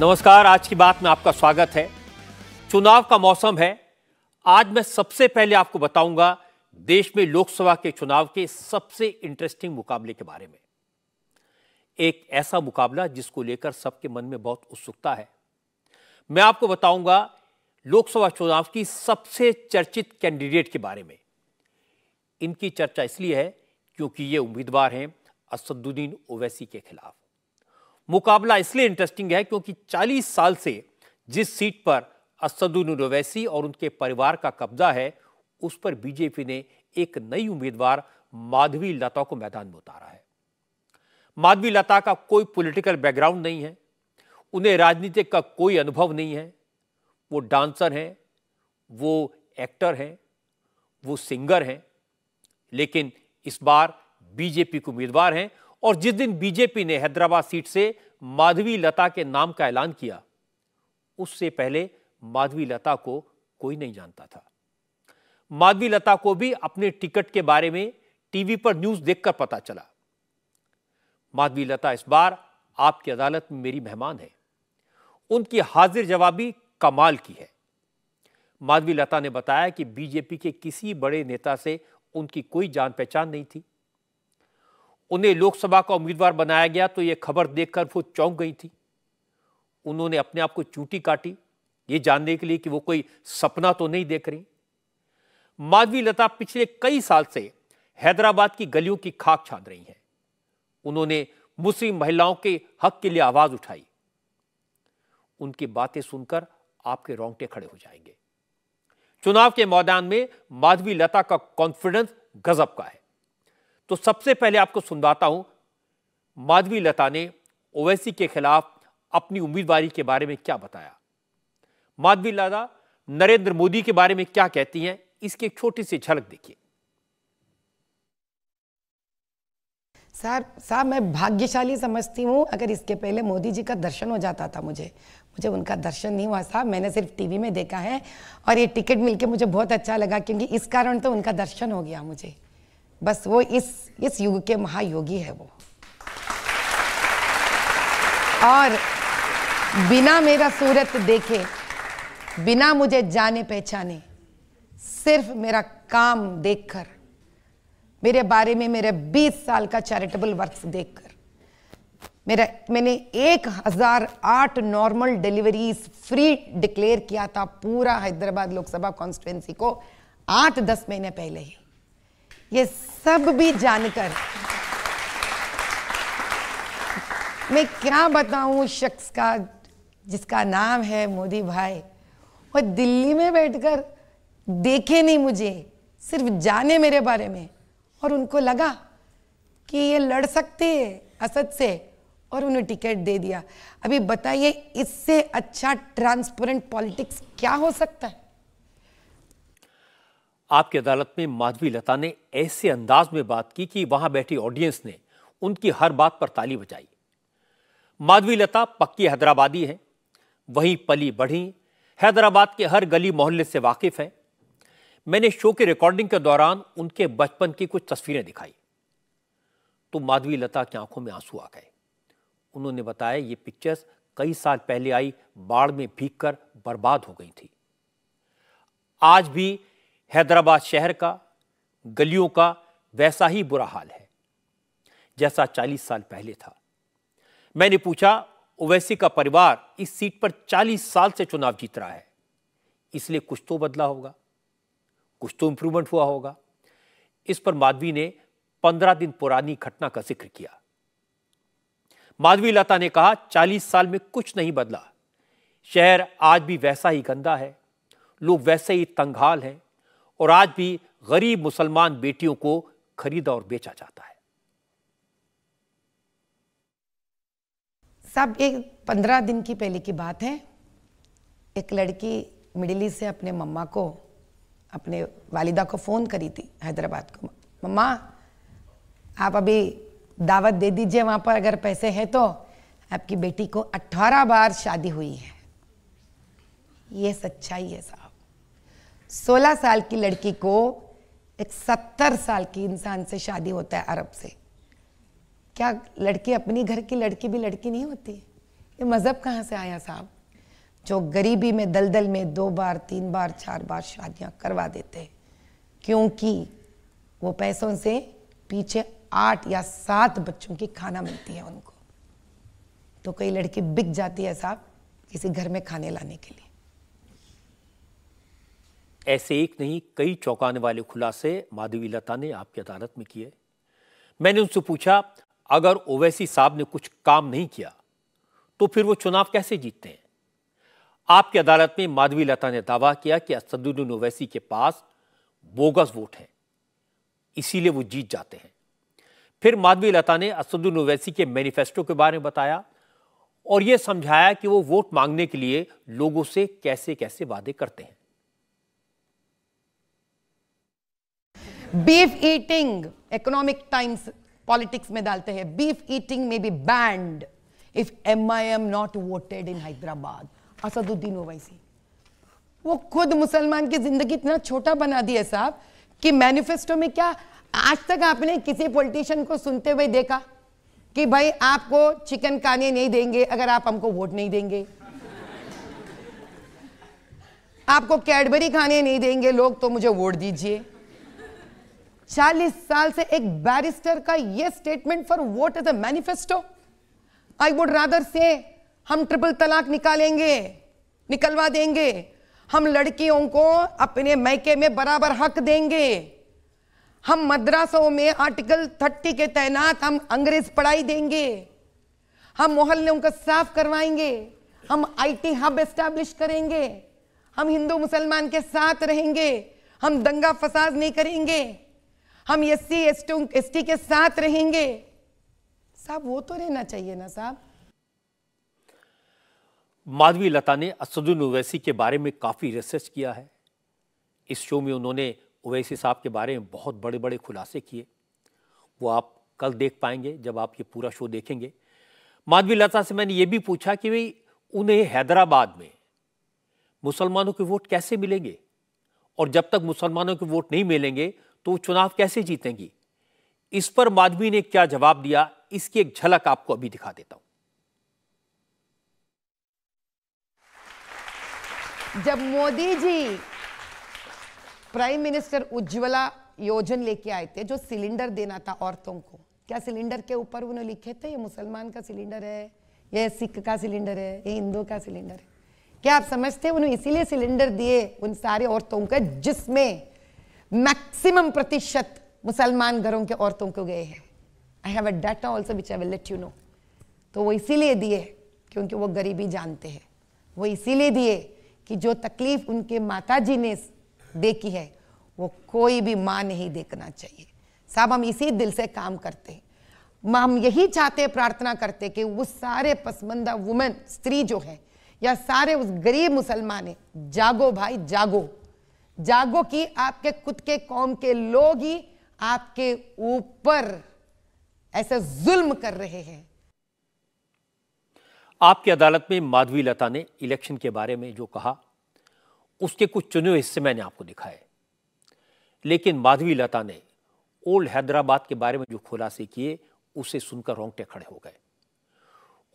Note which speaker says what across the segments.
Speaker 1: नमस्कार आज की बात में आपका स्वागत है चुनाव का मौसम है आज मैं सबसे पहले आपको बताऊंगा देश में लोकसभा के चुनाव के सबसे इंटरेस्टिंग मुकाबले के बारे में एक ऐसा मुकाबला जिसको लेकर सबके मन में बहुत उत्सुकता है मैं आपको बताऊंगा लोकसभा चुनाव की सबसे चर्चित कैंडिडेट के बारे में इनकी चर्चा इसलिए है क्योंकि ये उम्मीदवार हैं असदुद्दीन ओवैसी के खिलाफ मुकाबला इसलिए इंटरेस्टिंग है क्योंकि 40 साल से जिस सीट पर असदुन रवैसी और उनके परिवार का कब्जा है उस पर बीजेपी ने एक नई उम्मीदवार माधवी लता को मैदान में उतारा है माधवी लता का कोई पॉलिटिकल बैकग्राउंड नहीं है उन्हें राजनीति का कोई अनुभव नहीं है वो डांसर हैं वो एक्टर हैं वो सिंगर हैं लेकिन इस बार बीजेपी के उम्मीदवार हैं और जिस दिन बीजेपी ने हैदराबाद सीट से माधवी लता के नाम का ऐलान किया उससे पहले माधवी लता को कोई नहीं जानता था माधवी लता को भी अपने टिकट के बारे में टीवी पर न्यूज देखकर पता चला माधवी लता इस बार आपकी अदालत में मेरी मेहमान है उनकी हाजिर जवाबी कमाल की है माधवी लता ने बताया कि बीजेपी के किसी बड़े नेता से उनकी कोई जान पहचान नहीं थी उन्हें लोकसभा का उम्मीदवार बनाया गया तो यह खबर देखकर वो चौंक गई थी उन्होंने अपने आप को चूटी काटी ये जानने के लिए कि वो कोई सपना तो नहीं देख रही माधवी लता पिछले कई साल से हैदराबाद की गलियों की खाक छान रही हैं उन्होंने मुस्लिम महिलाओं के हक के लिए आवाज उठाई उनकी बातें सुनकर आपके रोंगटे खड़े हो जाएंगे चुनाव के मैदान में माधवी लता का कॉन्फिडेंस गजब का है तो सबसे पहले आपको सुनवाता हूं माधवी लता ने ओवैसी के खिलाफ अपनी उम्मीदवारी के बारे में क्या बताया माधवी लता नरेंद्र मोदी के बारे में क्या कहती हैं इसकी एक छोटी सी झलक देखिए
Speaker 2: साहब साहब मैं भाग्यशाली समझती हूँ अगर इसके पहले मोदी जी का दर्शन हो जाता था मुझे मुझे उनका दर्शन नहीं हुआ साहब मैंने सिर्फ टीवी में देखा है और ये टिकट मिलके मुझे बहुत अच्छा लगा क्योंकि इस कारण तो उनका दर्शन हो गया मुझे बस वो इस इस युग के महायोगी है वो और बिना मेरा सूरत देखे बिना मुझे जाने पहचाने सिर्फ मेरा काम देखकर मेरे बारे में मेरे 20 साल का चैरिटेबल वर्क देखकर मेरा मैंने एक हज़ार आठ नॉर्मल डिलीवरीज फ्री डिक्लेयर किया था पूरा हैदराबाद लोकसभा कॉन्स्टिट्युएंसी को आठ दस महीने पहले ही ये सब भी जानकर मैं क्या बताऊं उस शख्स का जिसका नाम है मोदी भाई वो दिल्ली में बैठकर देखे नहीं मुझे सिर्फ जाने मेरे बारे में और उनको लगा कि ये लड़ सकते हैं असद से और उन्हें टिकट दे दिया अभी बताइए इससे अच्छा ट्रांसपेरेंट पॉलिटिक्स क्या हो सकता है
Speaker 1: आपकी अदालत में माधवी लता ने ऐसे अंदाज में बात की कि वहां बैठी ऑडियंस ने उनकी हर बात पर ताली बजाई माधवी लता पक्की हैदराबादी है वहीं पली बढ़ी हैदराबाद के हर गली मोहल्ले से वाकिफ है मैंने शो के रिकॉर्डिंग के दौरान उनके बचपन की कुछ तस्वीरें दिखाई तो माधवी लता की आंखों में आंसू आ गए उन्होंने बताया ये पिक्चर्स कई साल पहले आई बाढ़ में भीग कर बर्बाद हो गई थी आज भी हैदराबाद शहर का गलियों का वैसा ही बुरा हाल है जैसा 40 साल पहले था मैंने पूछा ओवैसी का परिवार इस सीट पर 40 साल से चुनाव जीत रहा है इसलिए कुछ तो बदला होगा कुछ तो इंप्रूवमेंट हुआ होगा इस पर माधवी ने 15 दिन पुरानी घटना का जिक्र किया माधवी लता ने कहा 40 साल में कुछ नहीं बदला शहर आज भी वैसा ही गंदा है लोग वैसे ही तंगहाल हैं और आज भी गरीब मुसलमान बेटियों को खरीदा और बेचा जाता है
Speaker 2: सब एक पंद्रह दिन की पहले की बात है एक लड़की मिडिल ईस्ट से अपने मम्मा को अपने वालिदा को फ़ोन करी थी हैदराबाद को मम्मा आप अभी दावत दे दीजिए वहाँ पर अगर पैसे हैं तो आपकी बेटी को अट्ठारह बार शादी हुई है ये सच्चाई है साहब 16 साल की लड़की को एक 70 साल की इंसान से शादी होता है अरब से क्या लड़की अपनी घर की लड़की भी लड़की नहीं होती ये मज़हब कहाँ से आया साहब जो गरीबी में दलदल में दो बार तीन बार चार बार शादियाँ करवा देते हैं क्योंकि वो पैसों से पीछे आठ या सात बच्चों की खाना मिलती है उनको तो कई लड़की बिक जाती है साहब किसी घर में खाने लाने के लिए
Speaker 1: ऐसे एक नहीं कई चौंकाने वाले खुलासे माधवी लता ने आपकी अदालत में किए मैंने उनसे पूछा अगर ओवैसी साहब ने कुछ काम नहीं किया तो फिर वो चुनाव कैसे जीतते हैं आपकी अदालत में माधवी लता ने दावा किया कि असदुद्दीन ओवैसी के पास बोगस वोट हैं इसीलिए वो जीत जाते हैं फिर माधवी लता ने असदुद्दीन ओवैसी के मैनिफेस्टो के बारे में बताया और ये समझाया कि वो वोट मांगने के लिए लोगों से कैसे कैसे वादे करते हैं
Speaker 2: beef eating Economic Times politics में डालते हैं बीफ ईटिंग में be banned if am I am not voted in Hyderabad Asaduddin Owaisi वो खुद मुसलमान की जिंदगी इतना छोटा बना दिया साहब कि मैनिफेस्टो में क्या आज तक आपने किसी पॉलिटिशियन को सुनते हुए देखा कि भाई आपको चिकन खाने नहीं देंगे अगर आप हमको वोट नहीं देंगे आपको कैडबरी खाने नहीं देंगे लोग तो मुझे वोट दीजिए चालीस साल से एक बैरिस्टर का यह statement for vote is a manifesto I would rather say हम ट्रिपल तलाक निकालेंगे निकलवा देंगे हम लड़कियों को अपने मैके में बराबर हक देंगे हम मद्रासों में आर्टिकल थर्टी के तैनात हम अंग्रेज पढ़ाई देंगे हम मोहल्लों को साफ करवाएंगे हम आईटी हब एस्टैब्लिश करेंगे हम हिंदू मुसलमान के साथ रहेंगे हम दंगा फसाद नहीं करेंगे हम एस सी एस टी के साथ रहेंगे साहब वो तो रहना चाहिए ना साहब
Speaker 1: माधवी लता ने असदुद्दीन ओवैसी के बारे में काफ़ी रिसर्च किया है इस शो में उन्होंने ओवैसी साहब के बारे में बहुत बड़े बड़े खुलासे किए वो आप कल देख पाएंगे जब आप ये पूरा शो देखेंगे माधवी लता से मैंने ये भी पूछा कि भाई उन्हें हैदराबाद में मुसलमानों के वोट कैसे मिलेंगे और जब तक मुसलमानों के वोट नहीं मिलेंगे तो वो चुनाव कैसे जीतेंगी इस पर माधवी ने क्या जवाब दिया इसकी एक झलक आपको अभी दिखा देता हूं
Speaker 2: जब मोदी जी प्राइम मिनिस्टर उज्ज्वला योजन लेके आए थे जो सिलेंडर देना था औरतों को क्या सिलेंडर के ऊपर उन्होंने लिखे थे ये मुसलमान का सिलेंडर है ये सिख का सिलेंडर है ये हिंदू का सिलेंडर है क्या आप समझते हैं उन्होंने इसीलिए सिलेंडर दिए उन सारे औरतों का जिसमें मैक्सिमम प्रतिशत मुसलमान घरों के औरतों को गए हैं I have a data also which I will let you know तो वो इसीलिए दिए क्योंकि वो गरीबी जानते हैं वो इसीलिए दिए कि जो तकलीफ उनके माता जी ने देखी है वो कोई भी माँ नहीं देखना चाहिए साहब हम इसी दिल से काम करते हैं माँ हम यही चाहते प्रार्थना करते कि वो सारे पसमंदा वुमेन स्त्री जो है या सारे उस गरीब मुसलमान है जागो भाई जागो जागो कि आपके खुद के कौम के लोग ही आपके ऊपर ऐसा जुल्म कर रहे हैं
Speaker 1: आपकी अदालत में माधवी लता ने इलेक्शन के बारे में जो कहा उसके कुछ चुने हुए हिस्से मैंने आपको दिखाए लेकिन माधवी लता ने ओल्ड हैदराबाद के बारे में जो खुलासे किए उसे सुनकर रोंगटे खड़े हो गए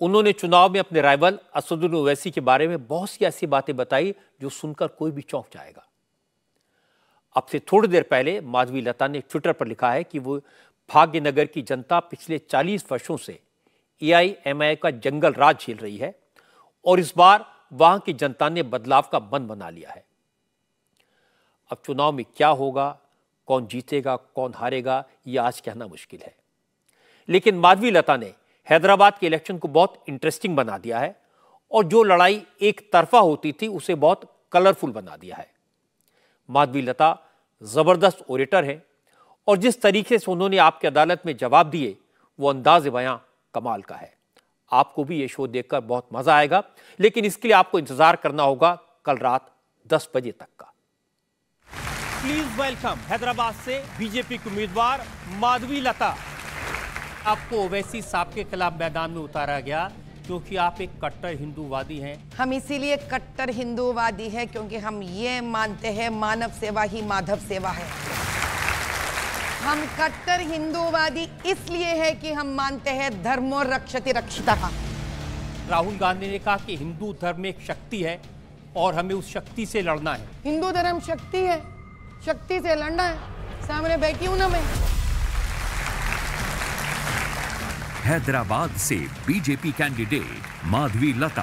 Speaker 1: उन्होंने चुनाव में अपने राइवल असदुल ओवैसी के बारे में बहुत सी ऐसी बातें बताई जो सुनकर कोई भी चौंक जाएगा अब से थोड़ी देर पहले माधवी लता ने ट्विटर पर लिखा है कि वो भाग्यनगर की जनता पिछले 40 वर्षों से एआईएमआई का जंगल राज झेल रही है और इस बार वहां की जनता ने बदलाव का मन बना लिया है अब चुनाव में क्या होगा कौन जीतेगा कौन हारेगा ये आज कहना मुश्किल है लेकिन माधवी लता ने हैदराबाद के इलेक्शन को बहुत इंटरेस्टिंग बना दिया है और जो लड़ाई एक तरफा होती थी उसे बहुत कलरफुल बना दिया है माधवी लता ज़बरदस्त ओरेटर हैं और जिस तरीके से उन्होंने आपके अदालत में जवाब दिए वो अंदाज बयां कमाल का है आपको भी ये शो देखकर बहुत मज़ा आएगा लेकिन इसके लिए आपको इंतज़ार करना होगा कल रात दस बजे तक का प्लीज वेलकम हैदराबाद से बीजेपी के उम्मीदवार माधवी लता आपको ओवैसी साहब के खिलाफ मैदान में उतारा गया क्योंकि आप एक कट्टर हिंदूवादी हैं
Speaker 2: हम इसीलिए कट्टर हिंदूवादी हैं क्योंकि हम ये मानते हैं मानव सेवा ही माधव सेवा है हम कट्टर हिंदूवादी इसलिए है कि हम मानते हैं धर्म और रक्षति रक्षिता
Speaker 1: राहुल गांधी ने कहा कि हिंदू धर्म एक शक्ति है और हमें उस शक्ति से लड़ना है
Speaker 2: हिंदू धर्म शक्ति है शक्ति से लड़ना है सामने बैठी हूँ ना मैं
Speaker 3: हैदराबाद से बीजेपी कैंडिडेट माधवी लता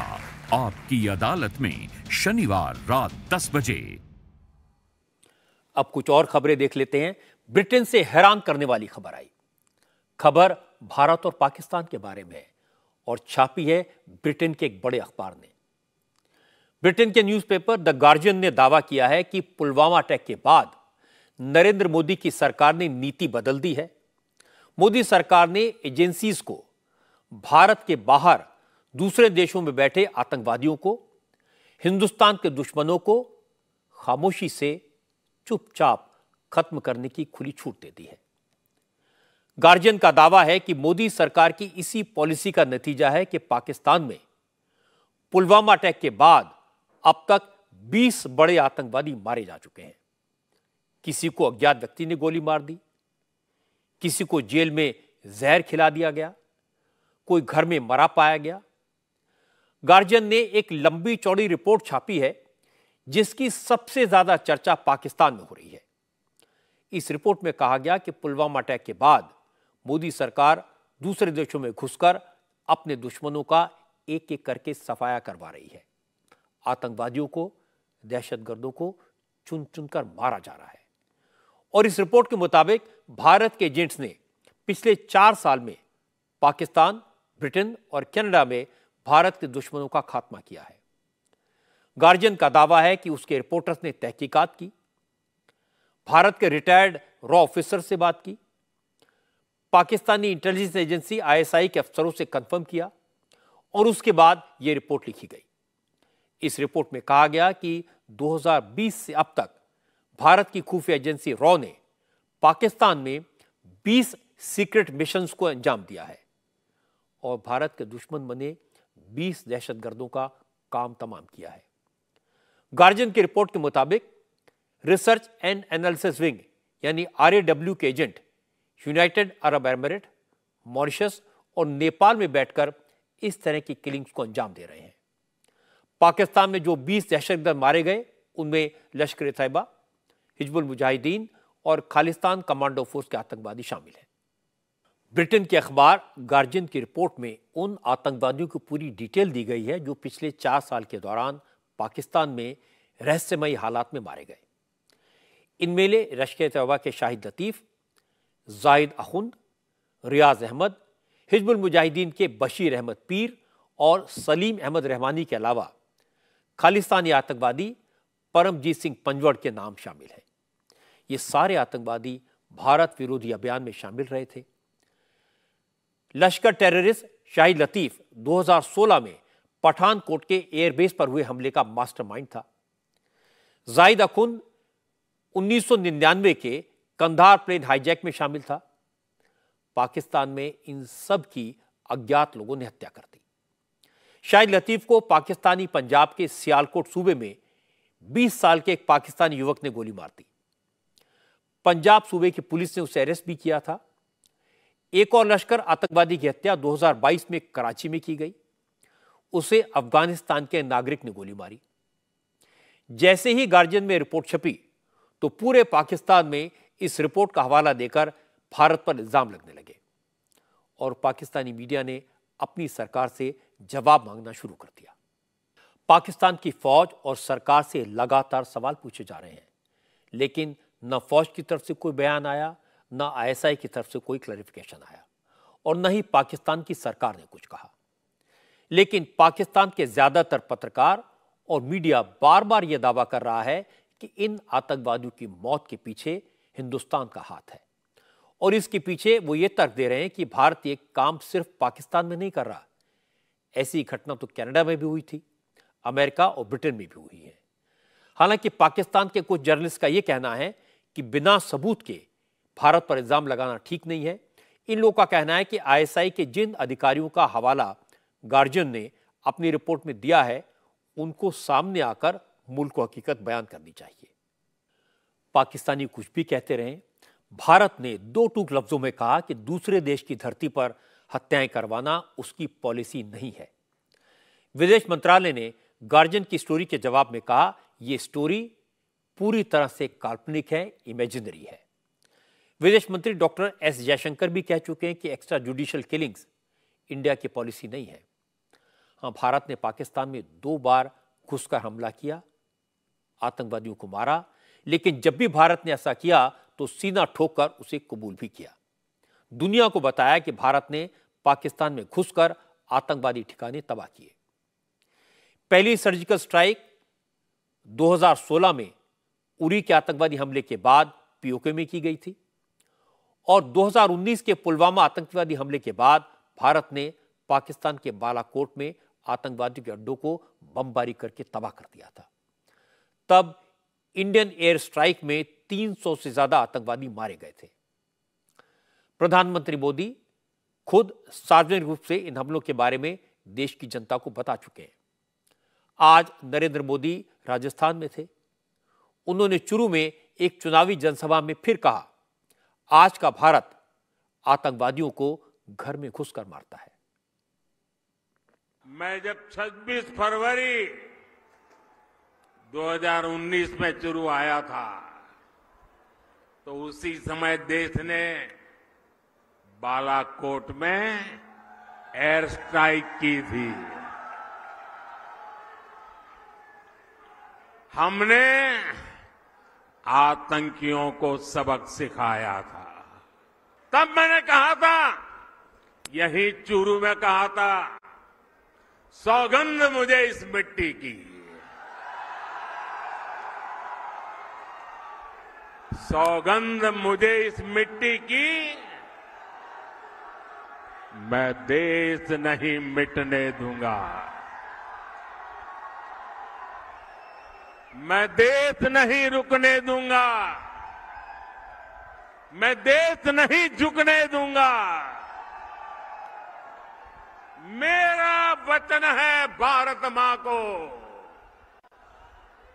Speaker 3: आपकी अदालत में शनिवार रात 10 बजे अब
Speaker 1: कुछ और खबरें देख लेते हैं ब्रिटेन से हैरान करने वाली खबर आई खबर भारत और पाकिस्तान के बारे में है और छापी है ब्रिटेन के एक बड़े अखबार ने ब्रिटेन के न्यूज़पेपर द गार्जियन ने दावा किया है कि पुलवामा अटैक के बाद नरेंद्र मोदी की सरकार ने नीति बदल दी है मोदी सरकार ने एजेंसीज को भारत के बाहर दूसरे देशों में बैठे आतंकवादियों को हिंदुस्तान के दुश्मनों को खामोशी से चुपचाप खत्म करने की खुली छूट दे दी है गार्जियन का दावा है कि मोदी सरकार की इसी पॉलिसी का नतीजा है कि पाकिस्तान में पुलवामा अटैक के बाद अब तक 20 बड़े आतंकवादी मारे जा चुके हैं किसी को अज्ञात व्यक्ति ने गोली मार दी किसी को जेल में जहर खिला दिया गया कोई घर में मरा पाया गया गार्जियन ने एक लंबी चौड़ी रिपोर्ट छापी है जिसकी सबसे ज्यादा चर्चा पाकिस्तान में हो रही है इस रिपोर्ट में कहा गया कि पुलवामा अटैक के बाद मोदी सरकार दूसरे देशों में घुसकर अपने दुश्मनों का एक एक करके सफाया करवा रही है आतंकवादियों को दहशतगर्दों को चुन चुनकर मारा जा रहा है और इस रिपोर्ट के मुताबिक भारत के एजेंट्स ने पिछले चार साल में पाकिस्तान ब्रिटेन और कनाडा में भारत के दुश्मनों का खात्मा किया है गार्जियन का दावा है कि उसके रिपोर्टर्स ने तहकीकात की भारत के रिटायर्ड रॉ ऑफिसर से बात की पाकिस्तानी इंटेलिजेंस एजेंसी आईएसआई के अफसरों से कंफर्म किया और उसके बाद यह रिपोर्ट लिखी गई इस रिपोर्ट में कहा गया कि 2020 से अब तक भारत की खुफिया एजेंसी रॉ ने पाकिस्तान में 20 सीक्रेट मिशंस को अंजाम दिया है और भारत के दुश्मन बने 20 दहशतगर्दों का काम तमाम किया है गार्जियन की रिपोर्ट के मुताबिक रिसर्च एंड एनालिसिस विंग यानी आर के agent United Arab Emirate Mauritius और नेपाल में बैठकर इस तरह की किलिंग्स को अंजाम दे रहे हैं पाकिस्तान में जो 20 दहशतगर्द मारे गए उनमें लश्कर तैयबा हिजबुल मुजाहिदीन और खालिस्तान कमांडो फोर्स के आतंकवादी शामिल हैं ब्रिटेन के अखबार गार्जियन की रिपोर्ट में उन आतंकवादियों की पूरी डिटेल दी गई है जो पिछले चार साल के दौरान पाकिस्तान में रहस्यमयी हालात में मारे गए मेले लश्कर तयबा के शाहिद लतीफ़ जाहिद अखुंद रियाज अहमद हिजबुल मुजाहिदीन के बशीर अहमद पीर और सलीम अहमद रहमानी के अलावा खालिस्तानी आतंकवादी परमजीत सिंह पंजवड़ के नाम शामिल हैं ये सारे आतंकवादी भारत विरोधी अभियान में शामिल रहे थे लश्कर टेररिस्ट शाहिद लतीफ 2016 में पठानकोट के एयरबेस पर हुए हमले का मास्टरमाइंड था जाहिद अकुंद 1999 के कंधार प्लेन हाईजैक में शामिल था पाकिस्तान में इन सब की अज्ञात लोगों ने हत्या कर दी शाहिद लतीफ को पाकिस्तानी पंजाब के सियालकोट सूबे में 20 साल के एक पाकिस्तानी युवक ने गोली मार दी पंजाब सूबे की पुलिस ने उसे अरेस्ट भी किया था एक और लश्कर आतंकवादी की हत्या 2022 में कराची में की गई उसे अफगानिस्तान के नागरिक ने गोली मारी जैसे ही गार्जियन में रिपोर्ट छपी तो पूरे पाकिस्तान में इस रिपोर्ट का हवाला देकर भारत पर इल्जाम लगने लगे और पाकिस्तानी मीडिया ने अपनी सरकार से जवाब मांगना शुरू कर दिया पाकिस्तान की फौज और सरकार से लगातार सवाल पूछे जा रहे हैं लेकिन ना फौज की तरफ से कोई बयान आया ना आईएसआई की तरफ से कोई क्लैरिफिकेशन आया और न ही पाकिस्तान की सरकार ने कुछ कहा लेकिन पाकिस्तान के ज्यादातर पत्रकार और मीडिया बार बार यह दावा कर रहा है कि इन आतंकवादियों की मौत के पीछे हिंदुस्तान का हाथ है और इसके पीछे वो ये तर्क दे रहे हैं कि भारत ये काम सिर्फ पाकिस्तान में नहीं कर रहा ऐसी घटना तो कनाडा में भी हुई थी अमेरिका और ब्रिटेन में भी हुई है हालांकि पाकिस्तान के कुछ जर्नलिस्ट का यह कहना है कि बिना सबूत के भारत पर इल्ज़ाम लगाना ठीक नहीं है इन लोगों का कहना है कि आईएसआई के जिन अधिकारियों का हवाला गार्जियन ने अपनी रिपोर्ट में दिया है उनको सामने आकर मुल्क को हकीकत बयान करनी चाहिए पाकिस्तानी कुछ भी कहते रहे भारत ने दो टूक लफ्ज़ों में कहा कि दूसरे देश की धरती पर हत्याएं करवाना उसकी पॉलिसी नहीं है विदेश मंत्रालय ने गार्जियन की स्टोरी के जवाब में कहा यह स्टोरी पूरी तरह से काल्पनिक है इमेजिनरी है विदेश मंत्री डॉक्टर एस जयशंकर भी कह चुके हैं कि एक्स्ट्रा जुडिशियल किलिंग्स इंडिया की पॉलिसी नहीं है हाँ भारत ने पाकिस्तान में दो बार घुसकर हमला किया आतंकवादियों को मारा लेकिन जब भी भारत ने ऐसा किया तो सीना ठोककर उसे कबूल भी किया दुनिया को बताया कि भारत ने पाकिस्तान में घुसकर आतंकवादी ठिकाने तबाह किए पहली सर्जिकल स्ट्राइक 2016 में उरी के आतंकवादी हमले के बाद पीओके में की गई थी और 2019 के पुलवामा आतंकवादी हमले के बाद भारत ने पाकिस्तान के बालाकोट में आतंकवादियों के अड्डों को बमबारी करके तबाह कर दिया था तब इंडियन एयर स्ट्राइक में 300 से ज्यादा आतंकवादी मारे गए थे प्रधानमंत्री मोदी खुद सार्वजनिक रूप से इन हमलों के बारे में देश की जनता को बता चुके हैं आज नरेंद्र मोदी राजस्थान में थे उन्होंने चुरू में एक चुनावी जनसभा में फिर कहा आज का भारत आतंकवादियों को घर में घुसकर मारता है
Speaker 4: मैं जब 26 फरवरी 2019 में चुरू आया था तो उसी समय देश ने बालाकोट में एयर स्ट्राइक की थी हमने आतंकियों को सबक सिखाया था तब मैंने कहा था यही चूरू में कहा था सौगंध मुझे इस मिट्टी की सौगंध मुझे इस मिट्टी की मैं देश नहीं मिटने दूंगा मैं देश नहीं रुकने दूंगा मैं देश नहीं झुकने दूंगा मेरा वचन है भारत मां को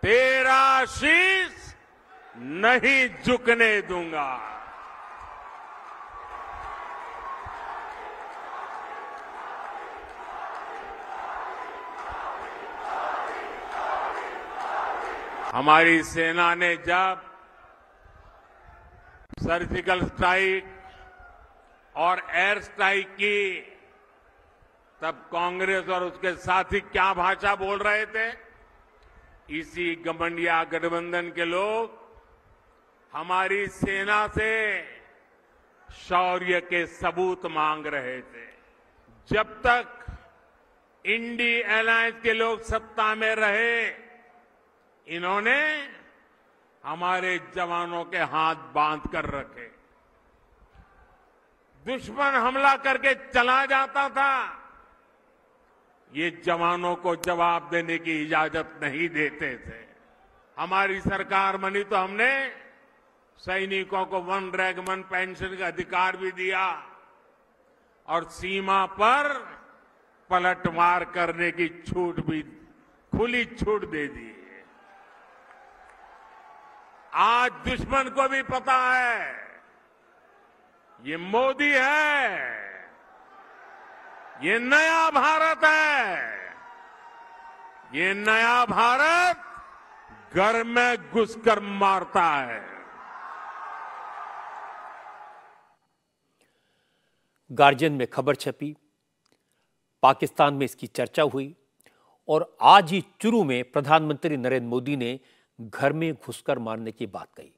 Speaker 4: तेरा शीश नहीं झुकने दूंगा हमारी सेना ने जब सर्जिकल स्ट्राइक और एयर स्ट्राइक की तब कांग्रेस और उसके साथी क्या भाषा बोल रहे थे इसी गमंडिया गठबंधन के लोग हमारी सेना से शौर्य के सबूत मांग रहे थे जब तक इंडी एलायंस के लोग सत्ता में रहे इन्होंने हमारे जवानों के हाथ बांध कर रखे दुश्मन हमला करके चला जाता था ये जवानों को जवाब देने की इजाजत नहीं देते थे हमारी सरकार बनी तो हमने सैनिकों को वन रैग वन पेंशन का अधिकार भी दिया और सीमा पर पलटवार करने की छूट भी खुली छूट दे दी आज दुश्मन को भी पता है ये मोदी है ये नया भारत है ये नया भारत घर में घुसकर मारता है
Speaker 1: गार्जियन में खबर छपी पाकिस्तान में इसकी चर्चा हुई और आज ही चुरू में प्रधानमंत्री नरेंद्र मोदी ने घर में घुसकर मारने की बात कही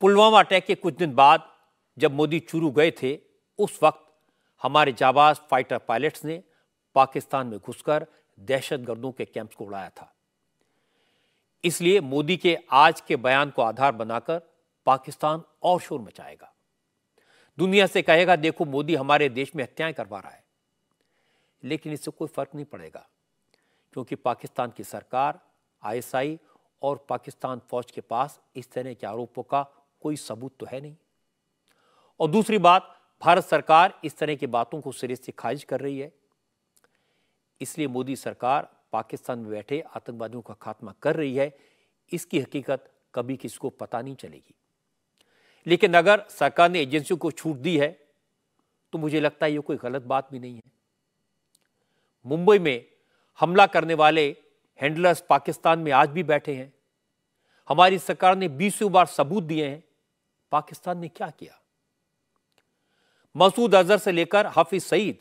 Speaker 1: पुलवामा अटैक के कुछ दिन बाद जब मोदी चूरू गए थे उस वक्त हमारे जाबाज फाइटर पायलट्स ने पाकिस्तान में घुसकर दहशतगर्दों के कैंप्स को उड़ाया था इसलिए मोदी के आज के बयान को आधार बनाकर पाकिस्तान और शोर मचाएगा दुनिया से कहेगा देखो मोदी हमारे देश में हत्याएं करवा रहा है लेकिन इससे कोई फर्क नहीं पड़ेगा क्योंकि पाकिस्तान की सरकार आईएसआई और पाकिस्तान फौज के पास इस तरह के आरोपों का कोई सबूत तो है नहीं और दूसरी बात भारत सरकार इस तरह की बातों को सिरे से खारिज कर रही है इसलिए मोदी सरकार पाकिस्तान में बैठे आतंकवादियों का खात्मा कर रही है इसकी हकीकत कभी किसी को पता नहीं चलेगी लेकिन अगर सरकार ने एजेंसियों को छूट दी है तो मुझे लगता है यह कोई गलत बात भी नहीं है मुंबई में हमला करने वाले हैंडलर्स पाकिस्तान में आज भी बैठे हैं हमारी सरकार ने बीसों बार सबूत दिए हैं पाकिस्तान ने क्या किया मसूद अजहर से लेकर हाफिज सईद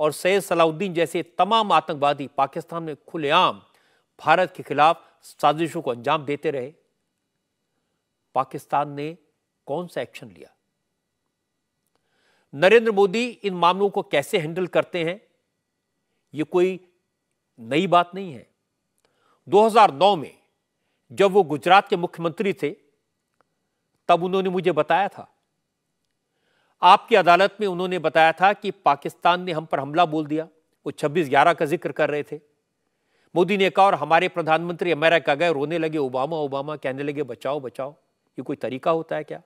Speaker 1: और सैयद सलाउद्दीन जैसे तमाम आतंकवादी पाकिस्तान में खुलेआम भारत के खिलाफ साजिशों को अंजाम देते रहे पाकिस्तान ने कौन सा एक्शन लिया नरेंद्र मोदी इन मामलों को कैसे हैंडल करते हैं ये कोई नई बात नहीं है 2009 में जब वो गुजरात के मुख्यमंत्री थे तब उन्होंने मुझे बताया था आपकी अदालत में उन्होंने बताया था कि पाकिस्तान ने हम पर हमला बोल दिया वो छब्बीस ग्यारह का जिक्र कर रहे थे मोदी ने कहा और हमारे प्रधानमंत्री अमेरिका गए रोने लगे ओबामा ओबामा कहने लगे बचाओ बचाओ ये कोई तरीका होता है क्या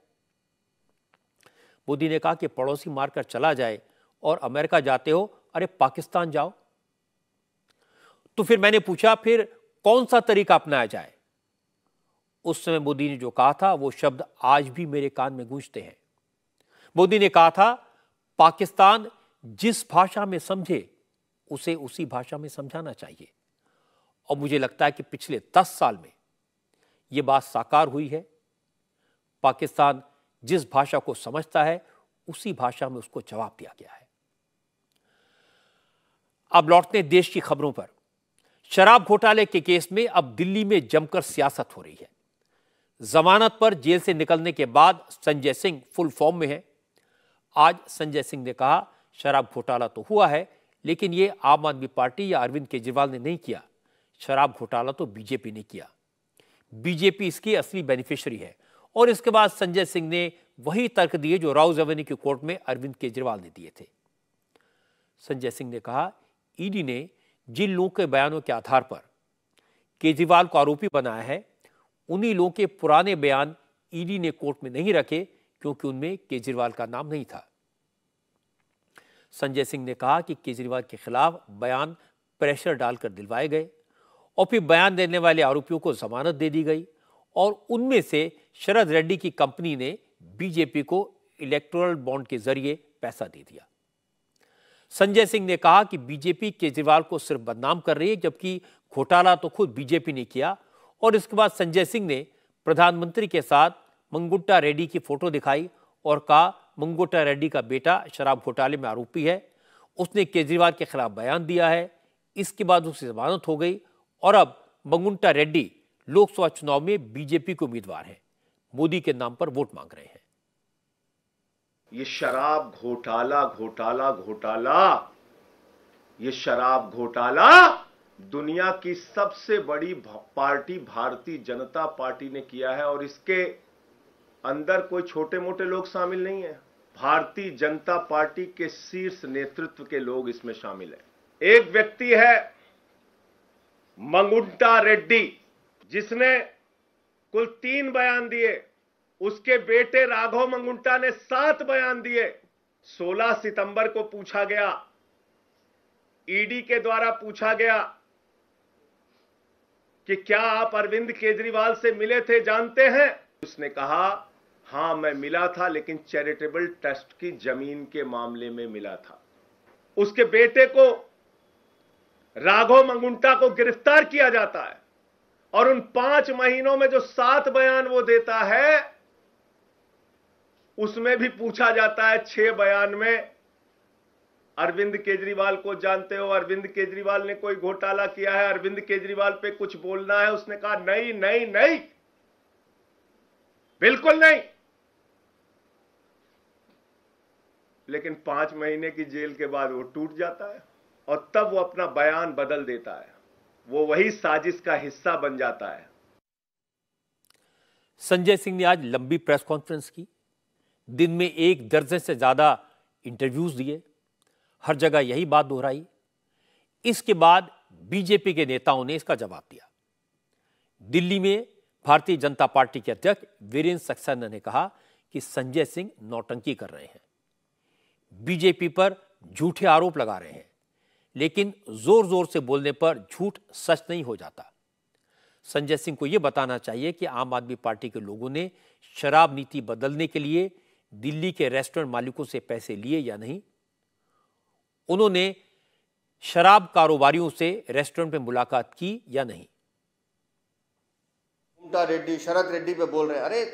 Speaker 1: मोदी ने कहा कि पड़ोसी मारकर चला जाए और अमेरिका जाते हो अरे पाकिस्तान जाओ तो फिर मैंने पूछा फिर कौन सा तरीका अपनाया जाए उस समय मोदी ने जो कहा था वो शब्द आज भी मेरे कान में गूंजते हैं मोदी ने कहा था पाकिस्तान जिस भाषा में समझे उसे उसी भाषा में समझाना चाहिए और मुझे लगता है कि पिछले दस साल में ये बात साकार हुई है पाकिस्तान जिस भाषा को समझता है उसी भाषा में उसको जवाब दिया गया है अब लौटते देश की खबरों पर शराब घोटाले के केस में अब दिल्ली में जमकर सियासत हो रही है जमानत पर जेल से निकलने के बाद संजय सिंह फुल फॉर्म में है आज संजय सिंह ने कहा शराब घोटाला तो हुआ है लेकिन ये आम आदमी पार्टी या अरविंद केजरीवाल ने नहीं किया शराब घोटाला तो बीजेपी ने किया बीजेपी इसकी असली बेनिफिशरी है और इसके बाद संजय सिंह ने वही तर्क दिए जो राउ जवनी के कोर्ट में अरविंद केजरीवाल ने दिए थे संजय सिंह ने कहा ईडी ने जिन लोगों के बयानों के आधार पर केजरीवाल को आरोपी बनाया है उन्हीं लोगों के पुराने बयान ईडी e ने कोर्ट में नहीं रखे क्योंकि उनमें केजरीवाल का नाम नहीं था संजय सिंह ने कहा कि केजरीवाल के खिलाफ बयान प्रेशर डालकर दिलवाए गए और फिर बयान देने वाले आरोपियों को जमानत दे दी गई और उनमें से शरद रेड्डी की कंपनी ने बीजेपी को इलेक्टोरल बॉन्ड के जरिए पैसा दे दिया संजय सिंह ने कहा कि बीजेपी केजरीवाल को सिर्फ बदनाम कर रही है जबकि घोटाला तो खुद बीजेपी ने किया और इसके बाद संजय सिंह ने प्रधानमंत्री के साथ मंगुट्टा रेड्डी की फोटो दिखाई और कहा मंगुट्टा रेड्डी का बेटा शराब घोटाले में आरोपी है उसने केजरीवाल के खिलाफ बयान दिया है इसके बाद उसकी जमानत हो गई और अब मंगुंटा रेड्डी लोकसभा चुनाव में बीजेपी के उम्मीदवार हैं मोदी के नाम पर वोट मांग रहे हैं
Speaker 5: ये शराब घोटाला घोटाला घोटाला ये शराब घोटाला दुनिया की सबसे बड़ी पार्टी भारतीय जनता पार्टी ने किया है और इसके अंदर कोई छोटे मोटे लोग शामिल नहीं है भारतीय जनता पार्टी के शीर्ष नेतृत्व के लोग इसमें शामिल है एक व्यक्ति है मंगुंटा रेड्डी जिसने कुल तीन बयान दिए उसके बेटे राघव मंगुंटा ने सात बयान दिए 16 सितंबर को पूछा गया ईडी के द्वारा पूछा गया कि क्या आप अरविंद केजरीवाल से मिले थे जानते हैं उसने कहा हां मैं मिला था लेकिन चैरिटेबल ट्रस्ट की जमीन के मामले में मिला था उसके बेटे को राघव मंगुंटा को गिरफ्तार किया जाता है और उन पांच महीनों में जो सात बयान वो देता है उसमें भी पूछा जाता है छह बयान में अरविंद केजरीवाल को जानते हो अरविंद केजरीवाल ने कोई घोटाला किया है अरविंद केजरीवाल पे कुछ बोलना है उसने कहा नहीं नहीं नहीं बिल्कुल नहीं लेकिन पांच महीने की जेल के बाद वो टूट जाता है और तब वो अपना बयान बदल देता है वो वही साजिश का हिस्सा बन जाता है
Speaker 1: संजय सिंह ने आज लंबी प्रेस कॉन्फ्रेंस की दिन में एक दर्जन से ज़्यादा इंटरव्यूज़ दिए हर जगह यही बात दोहराई इसके बाद बीजेपी के नेताओं ने इसका जवाब दिया दिल्ली में भारतीय जनता पार्टी के अध्यक्ष वीरेंद्र सक्सेना ने कहा कि संजय सिंह नौटंकी कर रहे हैं बीजेपी पर झूठे आरोप लगा रहे हैं लेकिन जोर जोर से बोलने पर झूठ सच नहीं हो जाता संजय सिंह को यह बताना चाहिए कि आम आदमी पार्टी के लोगों ने शराब नीति बदलने के लिए दिल्ली के रेस्टोरेंट मालिकों से पैसे लिए या नहीं उन्होंने शराब कारोबारियों से रेस्टोरेंट में मुलाकात की या नहीं
Speaker 6: रेड्डी शरद रेड्डी पे बोल रहे हैं अरे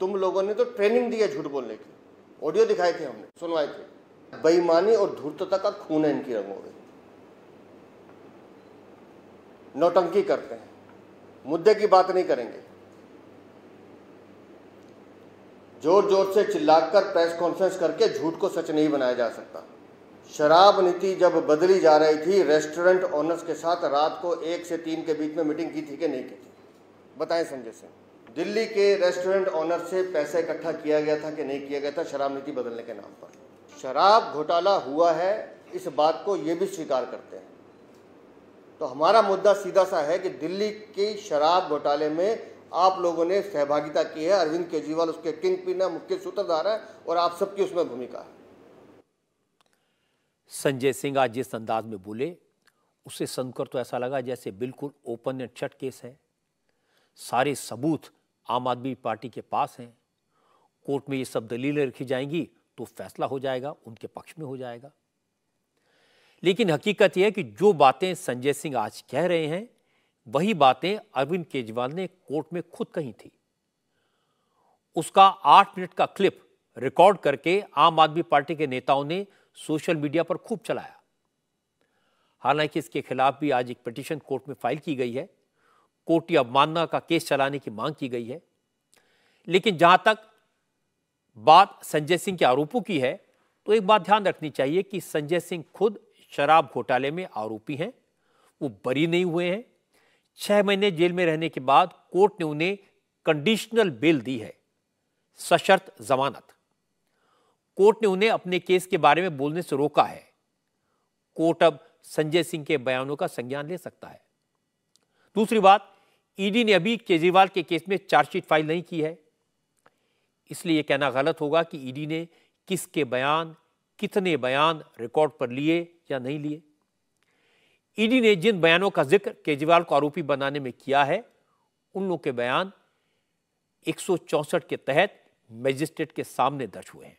Speaker 6: तुम लोगों ने तो ट्रेनिंग दी है झूठ बोलने की ऑडियो दिखाए थे हमने सुनवाए थे बेईमानी और धूर्तता का खून है इनकी रंगों में नौटंकी करते हैं मुद्दे की बात नहीं करेंगे जोर जोर से चिल्लाकर प्रेस कॉन्फ्रेंस करके झूठ को सच नहीं बनाया जा सकता शराब नीति जब बदली जा रही थी रेस्टोरेंट ओनर्स के साथ रात को एक से तीन के बीच में मीटिंग की थी कि नहीं की थी बताएं संजय सिंह दिल्ली के रेस्टोरेंट ओनर से पैसा इकट्ठा किया गया था कि नहीं किया गया था शराब नीति बदलने के नाम पर शराब घोटाला हुआ है इस बात को ये भी स्वीकार करते हैं तो हमारा मुद्दा सीधा सा है कि दिल्ली की शराब घोटाले में आप लोगों ने सहभागिता की है अरविंद केजरीवाल उसके किंग पिन है मुख्य सूत्रधार है और आप सबकी उसमें भूमिका है
Speaker 1: संजय सिंह आज जिस अंदाज में बोले उसे सुनकर तो ऐसा लगा जैसे बिल्कुल ओपन एंड शट केस है सारे सबूत आम आदमी पार्टी के पास हैं कोर्ट में ये सब दलीलें रखी जाएंगी तो फैसला हो जाएगा उनके पक्ष में हो जाएगा लेकिन हकीकत यह है कि जो बातें संजय सिंह आज कह रहे हैं वही बातें अरविंद केजरीवाल ने कोर्ट में खुद कही थी उसका आठ मिनट का क्लिप रिकॉर्ड करके आम आदमी पार्टी के नेताओं ने सोशल मीडिया पर खूब चलाया हालांकि इसके खिलाफ भी आज एक पिटीशन कोर्ट में फाइल की गई है कोर्ट की अवमानना का केस चलाने की मांग की गई है लेकिन जहां तक बात संजय सिंह के आरोपों की है तो एक बात ध्यान रखनी चाहिए कि संजय सिंह खुद शराब घोटाले में आरोपी हैं वो बरी नहीं हुए हैं छह महीने जेल में रहने के बाद कोर्ट ने उन्हें कंडीशनल बेल दी है सशर्त जमानत कोर्ट ने उन्हें अपने केस के बारे में बोलने से रोका है कोर्ट अब संजय सिंह के बयानों का संज्ञान ले सकता है दूसरी बात ईडी ने अभी केजरीवाल के केस में चार्जशीट फाइल नहीं की है इसलिए यह कहना गलत होगा कि ईडी ने किसके बयान कितने बयान रिकॉर्ड पर लिए या नहीं लिए ईडी ने जिन बयानों का जिक्र केजरीवाल को आरोपी बनाने में किया है उन लोगों के बयान एक के तहत मजिस्ट्रेट के सामने दर्ज हुए हैं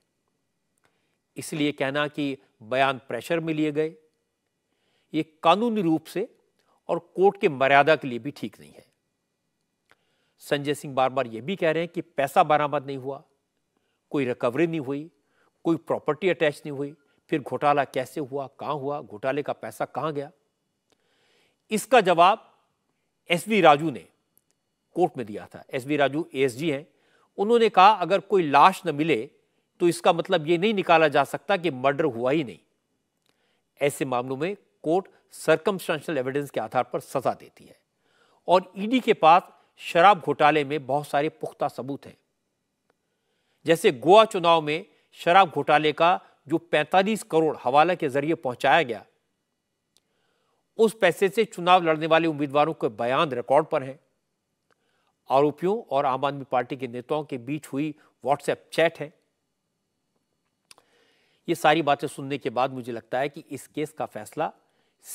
Speaker 1: इसलिए कहना कि बयान प्रेशर में लिए गए ये कानूनी रूप से और कोर्ट के मर्यादा के लिए भी ठीक नहीं है संजय सिंह बार बार यह भी कह रहे हैं कि पैसा बरामद नहीं हुआ कोई रिकवरी नहीं हुई कोई प्रॉपर्टी अटैच नहीं हुई फिर घोटाला कैसे हुआ कहां हुआ घोटाले का पैसा कहां गया इसका जवाब एस वी राजू ने कोर्ट में दिया था एस वी राजू एएसजी हैं उन्होंने कहा अगर कोई लाश न मिले तो इसका मतलब ये नहीं निकाला जा सकता कि मर्डर हुआ ही नहीं ऐसे मामलों में कोर्ट सर्कमस्टांशल एविडेंस के आधार पर सजा देती है और ईडी e के पास शराब घोटाले में बहुत सारे पुख्ता सबूत हैं जैसे गोवा चुनाव में शराब घोटाले का जो 45 करोड़ हवाला के जरिए पहुंचाया गया उस पैसे से चुनाव लड़ने वाले उम्मीदवारों के बयान रिकॉर्ड पर हैं आरोपियों और आम आदमी पार्टी के नेताओं के बीच हुई व्हाट्सएप चैट है ये सारी बातें सुनने के बाद मुझे लगता है कि इस केस का फैसला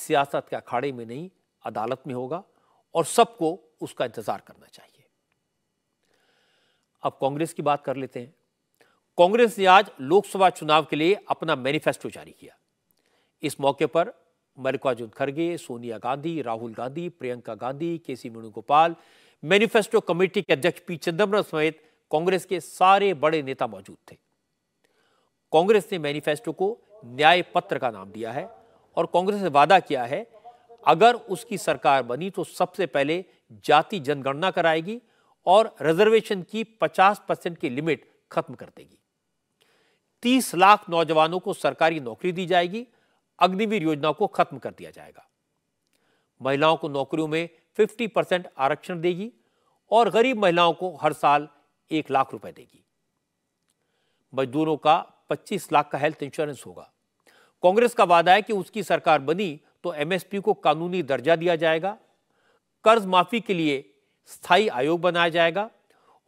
Speaker 1: सियासत के अखाड़े में नहीं अदालत में होगा और सबको उसका इंतजार करना चाहिए अब कांग्रेस की बात कर लेते हैं कांग्रेस ने आज लोकसभा चुनाव के लिए अपना मैनिफेस्टो जारी किया इस मौके पर मल्लिकार्जुन खड़गे सोनिया गांधी राहुल गांधी प्रियंका गांधी के सी वेणुगोपाल मैनिफेस्टो कमेटी के अध्यक्ष पी चिदम्बरम समेत कांग्रेस के सारे बड़े नेता मौजूद थे कांग्रेस ने मैनिफेस्टो को न्याय पत्र का नाम दिया है और कांग्रेस ने वादा किया है अगर उसकी सरकार बनी तो सबसे पहले जाति जनगणना कराएगी और रिजर्वेशन की 50 परसेंट की लिमिट खत्म कर देगी 30 लाख नौजवानों को सरकारी नौकरी दी जाएगी अग्निवीर योजना को खत्म कर दिया जाएगा महिलाओं को नौकरियों में 50 परसेंट आरक्षण देगी और गरीब महिलाओं को हर साल एक लाख रुपए देगी मजदूरों का 25 लाख का हेल्थ इंश्योरेंस होगा कांग्रेस का वादा है कि उसकी सरकार बनी तो एमएसपी को कानूनी दर्जा दिया जाएगा कर्ज माफी के लिए स्थायी आयोग बनाया जाएगा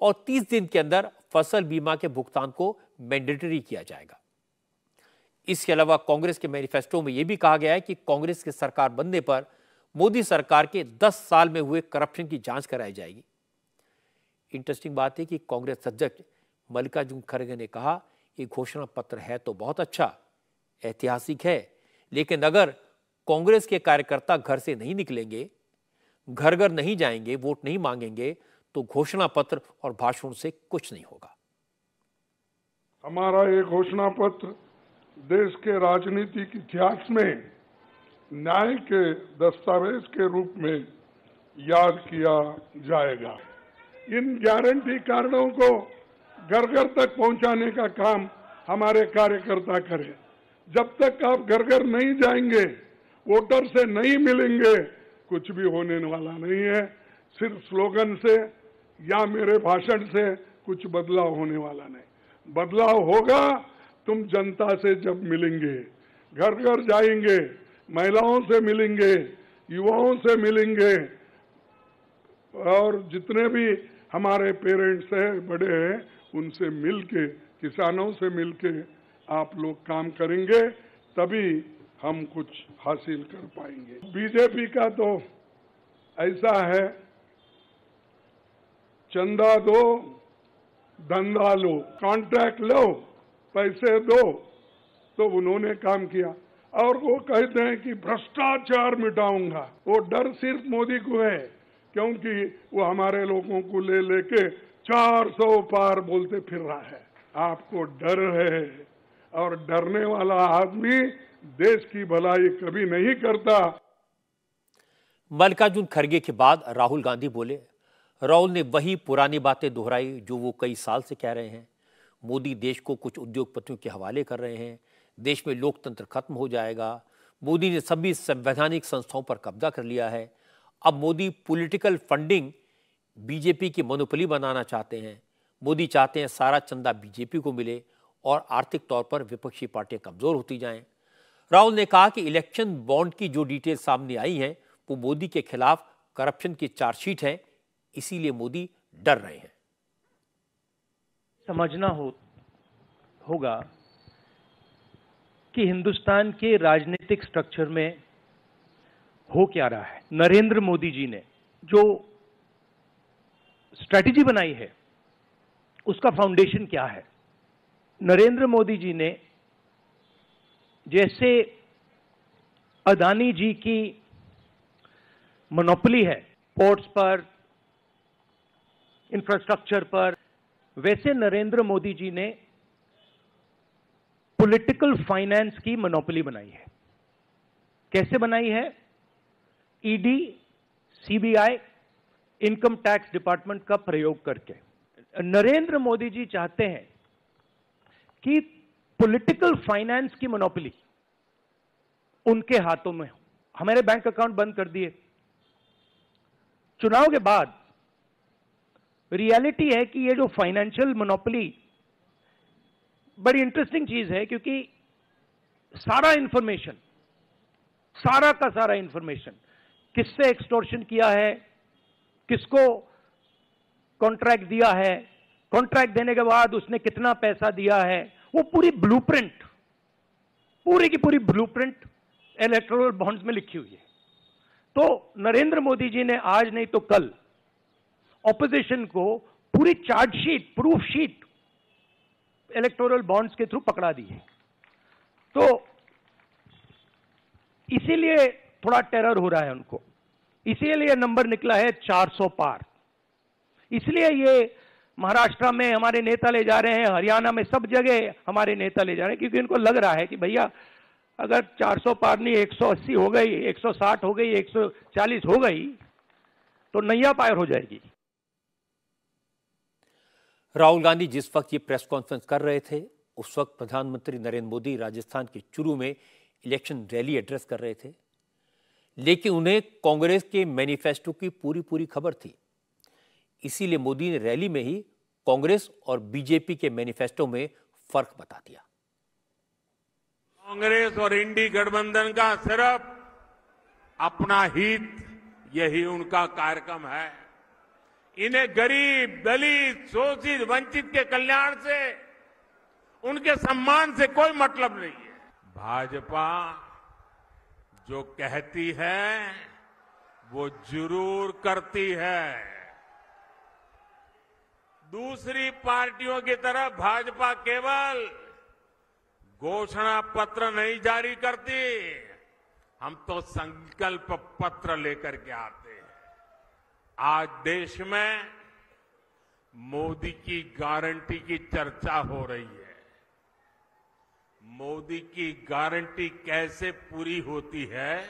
Speaker 1: और 30 दिन के अंदर फसल बीमा के भुगतान को मैंडेटरी किया जाएगा इसके अलावा कांग्रेस के मैनिफेस्टो में यह भी कहा गया है कि कांग्रेस की सरकार बनने पर मोदी सरकार के 10 साल में हुए करप्शन की जांच कराई जाएगी इंटरेस्टिंग बात है कि कांग्रेस अध्यक्ष मल्लिकार्जुन खड़गे ने कहा कि घोषणा पत्र है तो बहुत अच्छा ऐतिहासिक है लेकिन अगर कांग्रेस के कार्यकर्ता घर से नहीं निकलेंगे घर घर नहीं जाएंगे वोट नहीं मांगेंगे तो घोषणा पत्र और भाषण से कुछ नहीं होगा
Speaker 7: हमारा ये घोषणा पत्र देश के राजनीतिक इतिहास में न्याय के दस्तावेज के रूप में याद किया जाएगा इन गारंटी कार्डों को घर घर तक पहुंचाने का काम हमारे कार्यकर्ता करें जब तक आप घर घर नहीं जाएंगे वोटर से नहीं मिलेंगे कुछ भी होने वाला नहीं है सिर्फ स्लोगन से या मेरे भाषण से कुछ बदलाव होने वाला नहीं बदलाव होगा तुम जनता से जब मिलेंगे घर घर जाएंगे महिलाओं से मिलेंगे युवाओं से मिलेंगे और जितने भी हमारे पेरेंट्स हैं बड़े हैं उनसे मिलके किसानों से मिलके आप लोग काम करेंगे तभी हम कुछ हासिल कर पाएंगे बीजेपी का तो ऐसा है चंदा दो धंधा लो कॉन्ट्रैक्ट लो पैसे दो तो उन्होंने काम किया और वो कहते हैं कि भ्रष्टाचार मिटाऊंगा वो डर सिर्फ मोदी को है क्योंकि वो हमारे लोगों को ले लेके 400 पार बोलते फिर रहा है आपको डर है और डरने वाला आदमी देश की भलाई कभी नहीं करता
Speaker 1: मल्लिकार्जुन खड़गे के बाद राहुल गांधी बोले राहुल ने वही पुरानी बातें दोहराई जो वो कई साल से कह रहे हैं मोदी देश को कुछ उद्योगपतियों के हवाले कर रहे हैं देश में लोकतंत्र खत्म हो जाएगा मोदी ने सभी संवैधानिक संस्थाओं पर कब्जा कर लिया है अब मोदी पॉलिटिकल फंडिंग बीजेपी की मनोपली बनाना चाहते हैं मोदी चाहते हैं सारा चंदा बीजेपी को मिले और आर्थिक तौर पर विपक्षी पार्टियां कमज़ोर होती जाएं राहुल ने कहा कि इलेक्शन बॉन्ड की जो डिटेल सामने आई हैं वो मोदी के खिलाफ करप्शन की चार्जशीट है इसीलिए मोदी डर रहे हैं समझना हो होगा कि हिंदुस्तान
Speaker 8: के राजनीतिक स्ट्रक्चर में हो क्या रहा है नरेंद्र मोदी जी ने जो स्ट्रैटेजी बनाई है उसका फाउंडेशन क्या है नरेंद्र मोदी जी ने जैसे अदानी जी की मोनोपली है पोर्ट्स पर इंफ्रास्ट्रक्चर पर वैसे नरेंद्र मोदी जी ने पॉलिटिकल फाइनेंस की मनोपली बनाई है कैसे बनाई है ED CBI income tax department का प्रयोग करके नरेंद्र मोदी जी चाहते हैं कि पॉलिटिकल फाइनेंस की मनोपली उनके हाथों में हो हमारे बैंक अकाउंट बंद कर दिए चुनाव के बाद रियलिटी है कि ये जो फाइनेंशियल मोनोपली बड़ी इंटरेस्टिंग चीज है क्योंकि सारा इंफॉर्मेशन सारा का सारा इंफॉर्मेशन किससे एक्सटोर्शन किया है किसको कॉन्ट्रैक्ट दिया है कॉन्ट्रैक्ट देने के बाद उसने कितना पैसा दिया है वो पूरी ब्लूप्रिंट पूरी की पूरी ब्लूप्रिंट इलेक्ट्रोल बॉन्ड्स में लिखी हुई है तो नरेंद्र मोदी जी ने आज नहीं तो कल ऑपोजिशन को पूरी chargesheet proof sheet electoral bonds के थ्रू पकड़ा दी है तो इसीलिए थोड़ा टेरर हो रहा है उनको इसीलिए नंबर निकला है 400 पार इसलिए ये महाराष्ट्र में हमारे नेता ले जा रहे हैं हरियाणा में सब जगह हमारे नेता ले जा रहे हैं क्योंकि इनको लग रहा है कि भैया अगर 400 पार नहीं 180 हो गई 160 हो गई 140 हो गई
Speaker 1: तो नैया पायर हो जाएगी राहुल गांधी जिस वक्त ये प्रेस कॉन्फ्रेंस कर रहे थे उस वक्त प्रधानमंत्री नरेंद्र मोदी राजस्थान के चुरू में इलेक्शन रैली एड्रेस कर रहे थे लेकिन उन्हें कांग्रेस के मैनिफेस्टो की पूरी पूरी खबर थी इसीलिए मोदी ने रैली में ही कांग्रेस और बीजेपी के मैनिफेस्टो में फर्क बता दिया
Speaker 4: कांग्रेस और इंडी गठबंधन का सिर्फ अपना हित यही उनका कार्यक्रम है इन्हें गरीब दलित शोषित वंचित के कल्याण से उनके सम्मान से कोई मतलब नहीं है भाजपा जो कहती है वो जरूर करती है दूसरी पार्टियों की तरह भाजपा केवल घोषणा पत्र नहीं जारी करती हम तो संकल्प पत्र लेकर के आते हैं आज देश में मोदी की गारंटी की चर्चा हो रही है मोदी की गारंटी कैसे पूरी होती है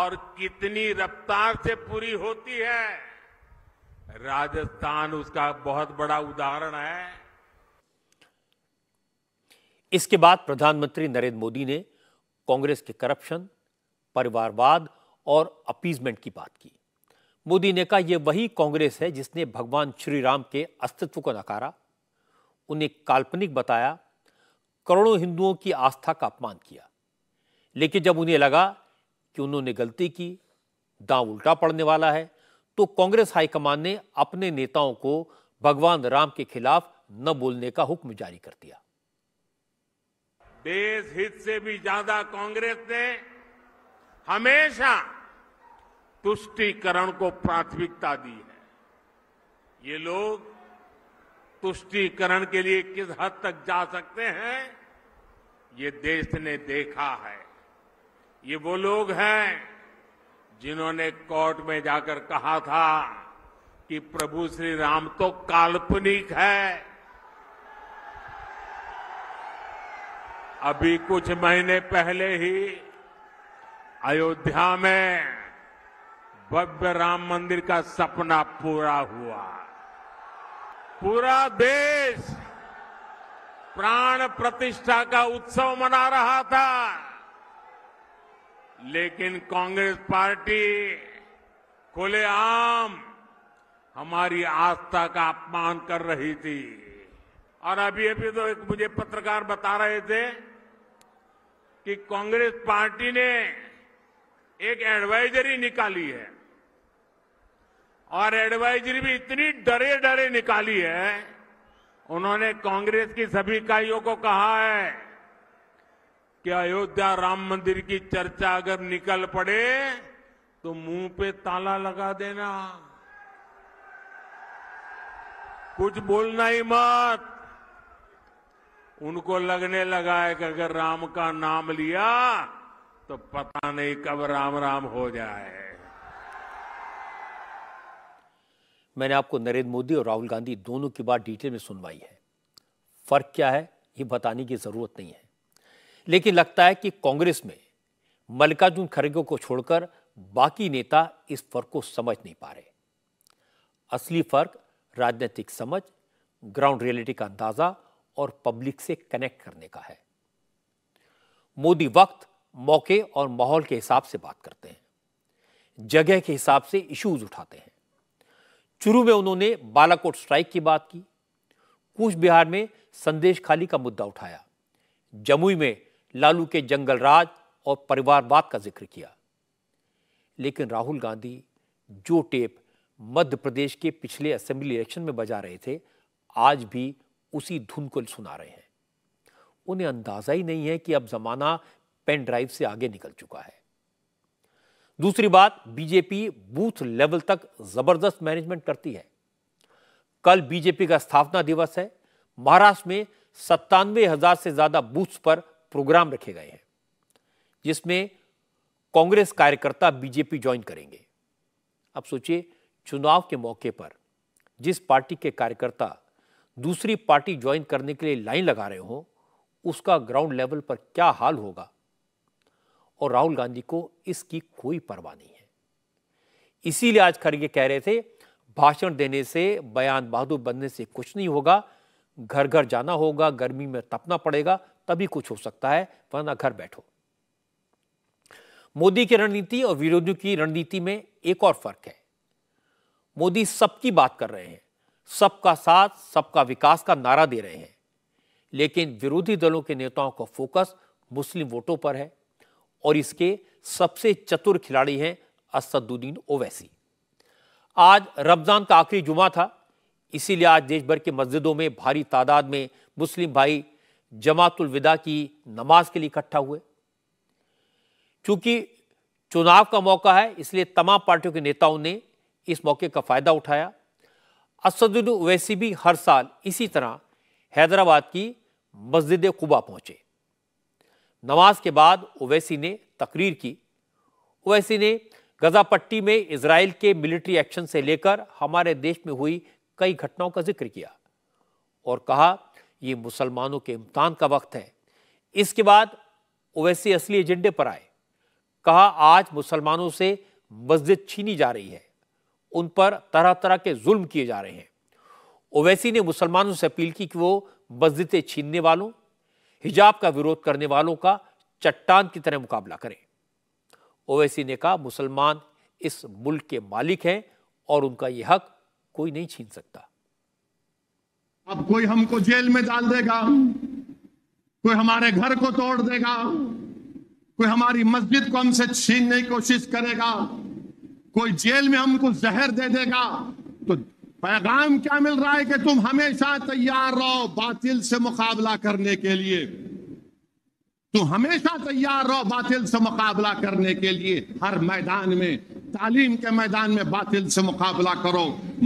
Speaker 4: और कितनी रफ्तार से पूरी होती है राजस्थान उसका बहुत बड़ा उदाहरण है
Speaker 1: इसके बाद प्रधानमंत्री नरेंद्र मोदी ने कांग्रेस के करप्शन परिवारवाद और अपीजमेंट की बात की मोदी ने कहा यह वही कांग्रेस है जिसने भगवान श्री राम के अस्तित्व को नकारा उन्हें काल्पनिक बताया करोड़ों हिंदुओं की आस्था का अपमान किया लेकिन जब उन्हें लगा कि उन्होंने गलती की दांव उल्टा पड़ने वाला है तो कांग्रेस हाईकमान ने अपने नेताओं को भगवान राम के खिलाफ न बोलने का हुक्म जारी कर दिया
Speaker 4: देश हित से भी ज्यादा कांग्रेस ने हमेशा तुष्टीकरण को प्राथमिकता दी है ये लोग तुष्टीकरण के लिए किस हद तक जा सकते हैं ये देश ने देखा है ये वो लोग हैं जिन्होंने कोर्ट में जाकर कहा था कि प्रभु श्री राम तो काल्पनिक है अभी कुछ महीने पहले ही अयोध्या में भव्य राम मंदिर का सपना पूरा हुआ पूरा देश प्राण प्रतिष्ठा का उत्सव मना रहा था लेकिन कांग्रेस पार्टी खुलेआम हमारी आस्था का अपमान कर रही थी और अभी अभी तो एक मुझे पत्रकार बता रहे थे कि कांग्रेस पार्टी ने एक एडवाइजरी निकाली है और एडवाइजरी भी इतनी डरे डरे निकाली है उन्होंने कांग्रेस की सभी इकाइयों को कहा है कि अयोध्या राम मंदिर की चर्चा अगर निकल पड़े तो मुंह पे ताला लगा देना कुछ बोलना ही मत उनको लगने लगा है कि अगर राम का नाम लिया तो पता नहीं कब राम राम हो जाए
Speaker 1: मैंने आपको नरेंद्र मोदी और राहुल गांधी दोनों की बात डिटेल में सुनवाई है फर्क क्या है ये बताने की जरूरत नहीं है लेकिन लगता है कि कांग्रेस में मल्लिकार्जुन खड़गे को छोड़कर बाकी नेता इस फर्क को समझ नहीं पा रहे असली फर्क राजनीतिक समझ ग्राउंड रियलिटी का अंदाजा और पब्लिक से कनेक्ट करने का है मोदी वक्त मौके और माहौल के हिसाब से बात करते हैं जगह के हिसाब से इश्यूज उठाते हैं चुरू में उन्होंने बालाकोट स्ट्राइक की बात की कूच बिहार में संदेश खाली का मुद्दा उठाया जमुई में लालू के जंगल राज और परिवारवाद का जिक्र किया लेकिन राहुल गांधी जो टेप मध्य प्रदेश के पिछले असेंबली इलेक्शन में बजा रहे थे आज भी उसी धुन को सुना रहे हैं उन्हें अंदाजा ही नहीं है कि अब जमाना पेन ड्राइव से आगे निकल चुका है दूसरी बात बीजेपी बूथ लेवल तक जबरदस्त मैनेजमेंट करती है कल बीजेपी का स्थापना दिवस है महाराष्ट्र में सत्तानवे हजार से ज्यादा बूथ पर प्रोग्राम रखे गए हैं जिसमें कांग्रेस कार्यकर्ता बीजेपी ज्वाइन करेंगे अब सोचिए चुनाव के मौके पर जिस पार्टी के कार्यकर्ता दूसरी पार्टी ज्वाइन करने के लिए लाइन लगा रहे हों उसका ग्राउंड लेवल पर क्या हाल होगा और राहुल गांधी को इसकी कोई परवाह नहीं है इसीलिए आज खड़गे कह रहे थे भाषण देने से बयान बहादुर बनने से कुछ नहीं होगा घर घर जाना होगा गर्मी में तपना पड़ेगा तभी कुछ हो सकता है वरना घर बैठो मोदी की रणनीति और विरोधियों की रणनीति में एक और फर्क है मोदी सबकी बात कर रहे हैं सबका साथ सबका विकास का नारा दे रहे हैं लेकिन विरोधी दलों के नेताओं का फोकस मुस्लिम वोटों पर है और इसके सबसे चतुर खिलाड़ी हैं असदुद्दीन ओवैसी आज रमज़ान का आखिरी जुमा था इसीलिए आज देश भर के मस्जिदों में भारी तादाद में मुस्लिम भाई जमातुल विदा की नमाज के लिए इकट्ठा हुए चूंकि चुनाव का मौका है इसलिए तमाम पार्टियों के नेताओं ने इस मौके का फ़ायदा उठाया असदुद्दीन ओवैसी भी हर साल इसी तरह हैदराबाद की मस्जिद कुबा पहुंचे नमाज के बाद ओवैसी ने तकरीर की ओवैसी ने गजा पट्टी में इसराइल के मिलिट्री एक्शन से लेकर हमारे देश में हुई कई घटनाओं का जिक्र किया और कहा यह मुसलमानों के इम्तान का वक्त है इसके बाद ओवैसी असली एजेंडे पर आए कहा आज मुसलमानों से मस्जिद छीनी जा रही है उन पर तरह तरह के जुल्म किए जा रहे हैं ओवैसी ने मुसलमानों से अपील की कि वो मस्जिदें छीनने वालों हिजाब का विरोध करने वालों का चट्टान की तरह मुकाबला करें ओवैसी ने कहा मुसलमान इस मुल्क के मालिक हैं और उनका यह हक कोई नहीं छीन सकता
Speaker 9: अब कोई हमको जेल में डाल देगा कोई हमारे घर को तोड़ देगा कोई हमारी मस्जिद को हमसे छीनने की कोशिश करेगा कोई जेल में हमको जहर दे देगा तो पैगाम क्या मिल रहा है कि तुम हमेशा तैयार रहो बातिल से मुकाबला करने के लिए तुम हमेशा तैयार रहो बातिल से मुकाबला करने के लिए हर मैदान में तालीम के मैदान में बातिल से मुकाबला करो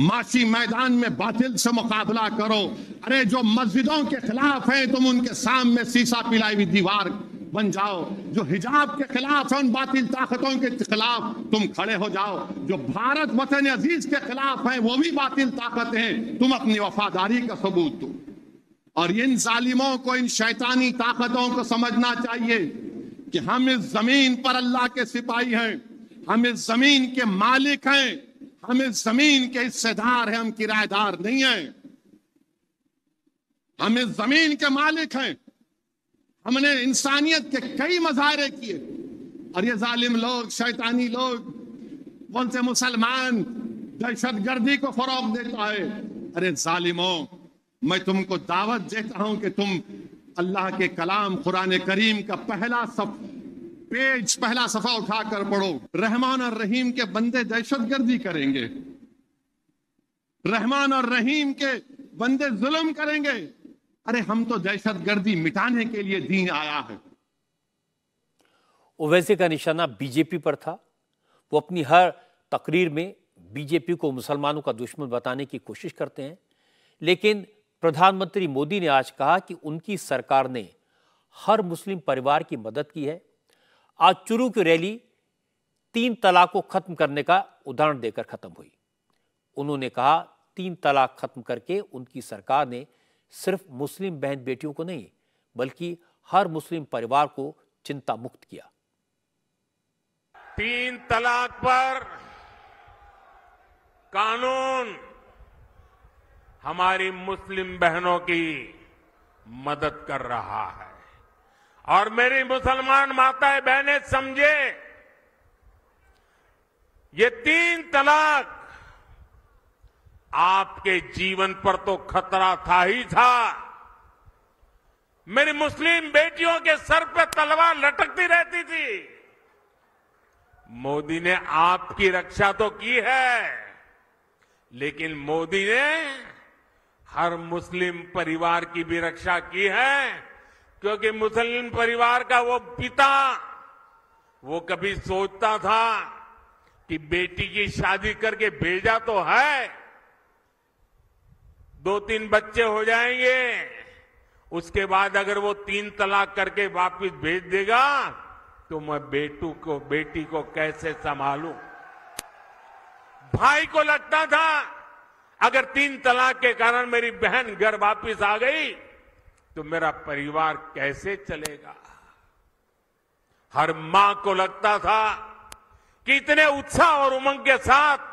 Speaker 9: माशी मैदान में बातिल से मुकाबला करो अरे जो मस्जिदों के खिलाफ है तुम उनके सामने शीशा पिलाई हुई दीवार बन जाओ जो हिजाब के खिलाफ है उन बातिल ताकतों के खिलाफ तुम खड़े हो जाओ जो भारत वतन अजीज के खिलाफ हैं वो भी बातिल ताकत हैं तुम अपनी वफादारी का सबूत दो और इन जालिमों को इन शैतानी ताकतों को समझना चाहिए कि हम इस जमीन पर अल्लाह के सिपाही हैं हम इस जमीन के मालिक हैं हम इस जमीन के हिस्सेदार हैं हम किराएदार नहीं हैं हम इस जमीन के मालिक हैं हमने इंसानियत के कई मजाहरे किए और ये जालिम लोग शैतानी लोग कौन से मुसलमान दहशत गर्दी को फरोग देता है अरे जालिमो मैं तुमको दावत देता हूं कि तुम अल्लाह के कलाम कुरान करीम का पहला सफ पेज पहला सफा उठाकर पढ़ो रहमान और रहीम के बंदे दहशत गर्दी करेंगे रहमान और रहीम के बंदे जुल्म करेंगे अरे हम तो दहशत गर्दी मिटाने के लिए दीन आया है
Speaker 1: ओवैसी का निशाना बीजेपी पर था वो अपनी हर तकरीर में बीजेपी को मुसलमानों का दुश्मन बताने की कोशिश करते हैं लेकिन प्रधानमंत्री मोदी ने आज कहा कि उनकी सरकार ने हर मुस्लिम परिवार की मदद की है आज चुरू की रैली तीन तलाक को खत्म करने का उदाहरण देकर खत्म हुई उन्होंने कहा तीन तलाक खत्म करके उनकी सरकार ने सिर्फ मुस्लिम बहन बेटियों को नहीं बल्कि हर मुस्लिम परिवार को चिंता मुक्त किया
Speaker 4: तीन तलाक पर कानून हमारी मुस्लिम बहनों की मदद कर रहा है और मेरी मुसलमान माताएं बहनें समझे ये तीन तलाक आपके जीवन पर तो खतरा था ही था मेरी मुस्लिम बेटियों के सर पर तलवार लटकती रहती थी मोदी ने आपकी रक्षा तो की है लेकिन मोदी ने हर मुस्लिम परिवार की भी रक्षा की है क्योंकि मुस्लिम परिवार का वो पिता वो कभी सोचता था कि बेटी की शादी करके भेजा तो है दो तीन बच्चे हो जाएंगे उसके बाद अगर वो तीन तलाक करके वापस भेज देगा तो मैं बेटू को बेटी को कैसे संभालू भाई को लगता था अगर तीन तलाक के कारण मेरी बहन घर वापस आ गई तो मेरा परिवार कैसे चलेगा हर मां को लगता था कि इतने उत्साह और उमंग के साथ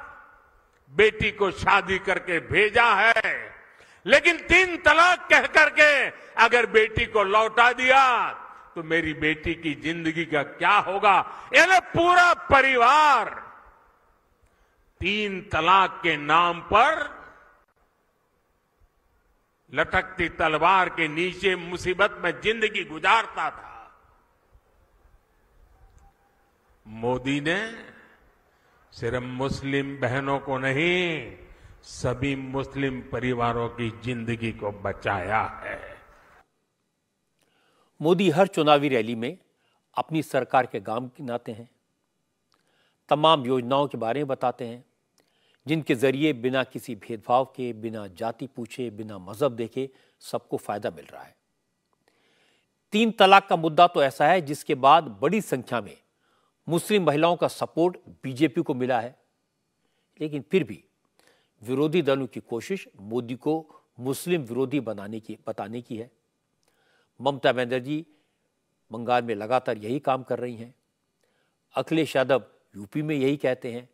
Speaker 4: बेटी को शादी करके भेजा है लेकिन तीन तलाक कह करके अगर बेटी को लौटा दिया तो मेरी बेटी की जिंदगी का क्या होगा यानी पूरा परिवार तीन तलाक के नाम पर लटकती तलवार के नीचे मुसीबत में जिंदगी गुजारता था मोदी ने सिर्फ मुस्लिम बहनों को नहीं सभी मुस्लिम परिवारों की जिंदगी को
Speaker 1: बचाया है मोदी हर चुनावी रैली में अपनी सरकार के गांव गिनाते हैं तमाम योजनाओं के बारे में बताते हैं जिनके जरिए बिना किसी भेदभाव के बिना जाति पूछे बिना मजहब देखे सबको फायदा मिल रहा है तीन तलाक का मुद्दा तो ऐसा है जिसके बाद बड़ी संख्या में मुस्लिम महिलाओं का सपोर्ट बीजेपी को मिला है लेकिन फिर भी विरोधी दलों की कोशिश मोदी को मुस्लिम विरोधी बनाने की बताने की है ममता बनर्जी बंगाल में लगातार यही काम कर रही हैं अखिलेश यादव यूपी में यही कहते हैं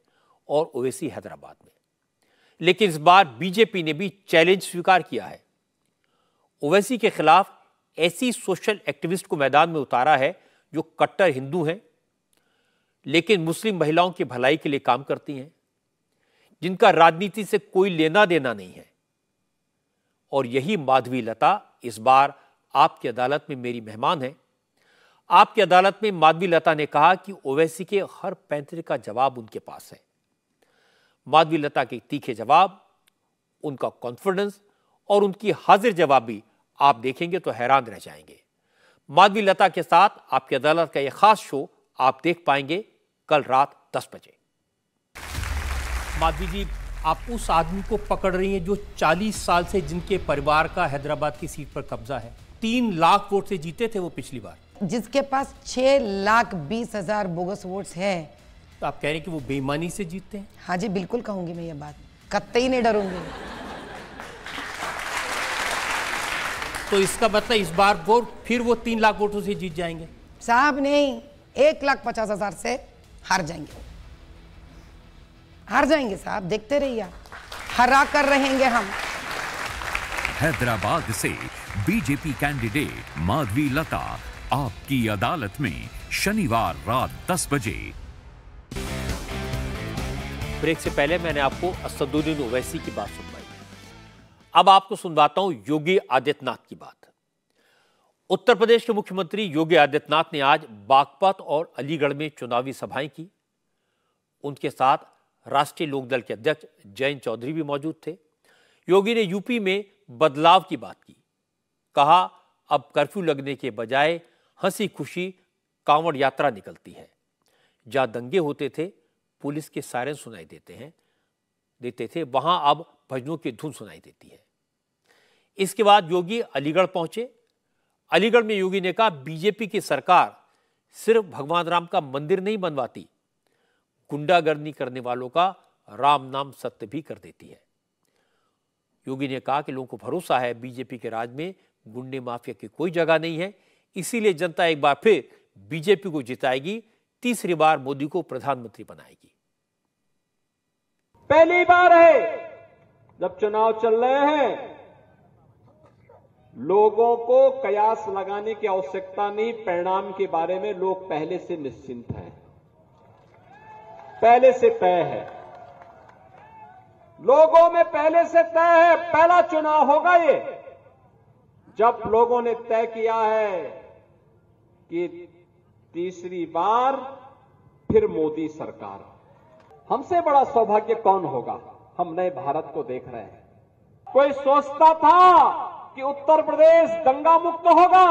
Speaker 1: और ओवैसी हैदराबाद में लेकिन इस बार बीजेपी ने भी चैलेंज स्वीकार किया है ओवैसी के खिलाफ ऐसी सोशल एक्टिविस्ट को मैदान में उतारा है जो कट्टर हिंदू हैं लेकिन मुस्लिम महिलाओं की भलाई के लिए काम करती हैं जिनका राजनीति से कोई लेना देना नहीं है और यही माधवी लता इस बार आपकी अदालत में मेरी मेहमान है आपकी अदालत में माधवी लता ने कहा कि ओवैसी के हर पैंतरे का जवाब उनके पास है माधवी लता के तीखे जवाब उनका कॉन्फिडेंस और उनकी हाजिर जवाब भी आप देखेंगे तो हैरान रह जाएंगे माधवी लता के साथ आपकी अदालत का यह खास शो आप देख पाएंगे कल रात दस बजे माधवी जी आप उस आदमी को पकड़ रही हैं जो 40 साल से जिनके परिवार का हैदराबाद की सीट पर कब्जा है तीन लाख वोट से जीते थे वो पिछली बार
Speaker 2: जिसके पास छह लाख बीस हजार बोगस वोट्स है
Speaker 1: तो आप कह रहे हैं कि वो बेईमानी से जीतते हैं
Speaker 2: हाँ जी बिल्कुल कहूंगी मैं ये बात कत्ते ही नहीं डरूंगी
Speaker 1: तो इसका मतलब इस बार वो फिर वो तीन लाख वोटों से जीत जाएंगे
Speaker 2: साहब नहीं एक लाख पचास हजार से हार जाएंगे हार जाएंगे साहब देखते रहिए आप हरा कर रहेंगे हम
Speaker 3: हैदराबाद से बीजेपी कैंडिडेट माधवी लता आपकी अदालत में शनिवार रात 10 बजे ब्रेक
Speaker 1: से पहले मैंने आपको असदुद्दीन ओवैसी की बात सुनवाई अब आपको सुनवाता हूं योगी आदित्यनाथ की बात उत्तर प्रदेश के मुख्यमंत्री योगी आदित्यनाथ ने आज बागपत और अलीगढ़ में चुनावी सभाएं की उनके साथ राष्ट्रीय लोकदल के अध्यक्ष जयंत चौधरी भी मौजूद थे योगी ने यूपी में बदलाव की बात की कहा अब कर्फ्यू लगने के बजाय हंसी खुशी कांवड़ यात्रा निकलती है जहां दंगे होते थे पुलिस के सायरन सुनाई देते हैं देते थे वहां अब भजनों की धुन सुनाई देती है इसके बाद योगी अलीगढ़ पहुंचे अलीगढ़ में योगी ने कहा बीजेपी की सरकार सिर्फ भगवान राम का मंदिर नहीं बनवाती गुंडागर्दी करने वालों का राम नाम सत्य भी कर देती है योगी ने कहा कि लोगों को भरोसा है बीजेपी के राज में गुंडे माफिया की कोई जगह नहीं है इसीलिए जनता एक बार फिर बीजेपी को जिताएगी तीसरी बार मोदी को प्रधानमंत्री बनाएगी
Speaker 3: पहली बार है जब चुनाव चल रहे हैं लोगों को कयास लगाने की आवश्यकता नहीं परिणाम के बारे में लोग पहले से निश्चिंत हैं पहले से तय है लोगों में पहले से तय है पहला चुनाव होगा ये जब लोगों ने तय किया है कि तीसरी बार फिर मोदी सरकार हमसे बड़ा सौभाग्य कौन होगा हम नए भारत को देख रहे हैं कोई सोचता था कि उत्तर प्रदेश दंगा मुक्त होगा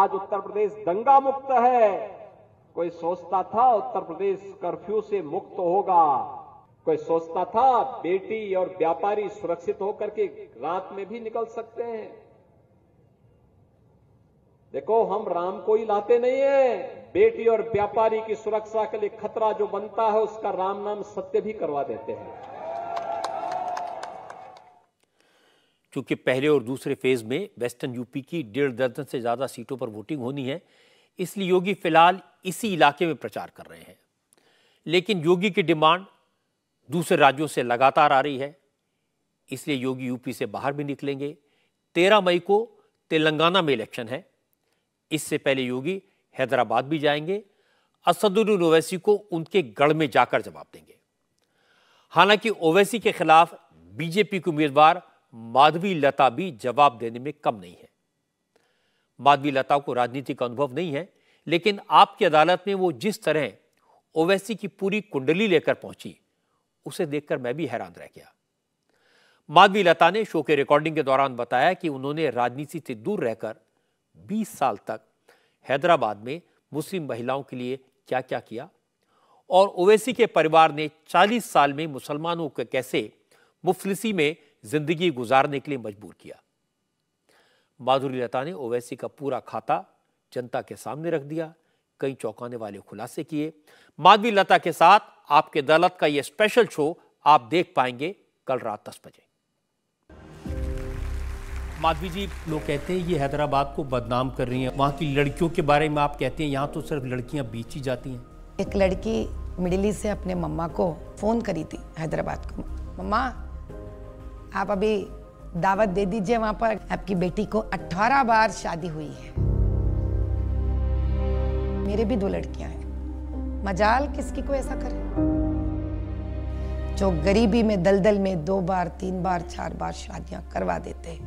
Speaker 3: आज उत्तर प्रदेश दंगा मुक्त है कोई सोचता था उत्तर प्रदेश कर्फ्यू से मुक्त होगा कोई सोचता था बेटी और व्यापारी सुरक्षित होकर के रात में भी निकल सकते हैं देखो हम राम को ही लाते नहीं है बेटी और व्यापारी की सुरक्षा के लिए खतरा जो बनता है उसका राम नाम सत्य भी करवा देते हैं
Speaker 1: क्योंकि पहले और दूसरे फेज में वेस्टर्न यूपी की डेढ़ दर्जन से ज़्यादा सीटों पर वोटिंग होनी है इसलिए योगी फिलहाल इसी इलाके में प्रचार कर रहे हैं लेकिन योगी की डिमांड दूसरे राज्यों से लगातार आ रही है इसलिए योगी यूपी से बाहर भी निकलेंगे तेरह मई को तेलंगाना में इलेक्शन है इससे पहले योगी हैदराबाद भी जाएंगे असदुद्दीन ओवैसी को उनके गढ़ में जाकर जवाब देंगे हालांकि ओवैसी के खिलाफ बीजेपी के उम्मीदवार माधवी लता भी जवाब देने में कम नहीं है माधवी लता को राजनीति का अनुभव नहीं है लेकिन आपकी अदालत में वो जिस तरह ओवैसी की पूरी कुंडली लेकर पहुंची उसे देखकर मैं भी हैरान रह गया माधवी लता ने शो के रिकॉर्डिंग के दौरान बताया कि उन्होंने राजनीति से दूर रहकर 20 साल तक हैदराबाद में मुस्लिम महिलाओं के लिए क्या क्या किया और ओवैसी के परिवार ने 40 साल में मुसलमानों को कैसे मुफलिसी में जिंदगी गुजारने के लिए मजबूर किया माधुरी लता ने ओवैसी का पूरा खाता जनता के सामने रख दिया कई चौंकाने वाले खुलासे किए माधवी लता के साथ आपके दलत का यह स्पेशल शो आप देख पाएंगे कल रात दस बजे माधवी जी लोग कहते हैं ये हैदराबाद को बदनाम कर रही हैं वहाँ की लड़कियों के बारे में आप कहते हैं यहाँ तो सिर्फ लड़कियाँ बेची जाती हैं
Speaker 2: एक लड़की मिडिल से अपने मम्मा को फ़ोन करी थी हैदराबाद को मम्मा आप अभी दावत दे दीजिए वहाँ पर आपकी बेटी को 18 बार शादी हुई है मेरे भी दो लड़कियां हैं मजाल किसकी को ऐसा करे जो गरीबी में दलदल में दो बार तीन बार चार बार शादियां करवा देते हैं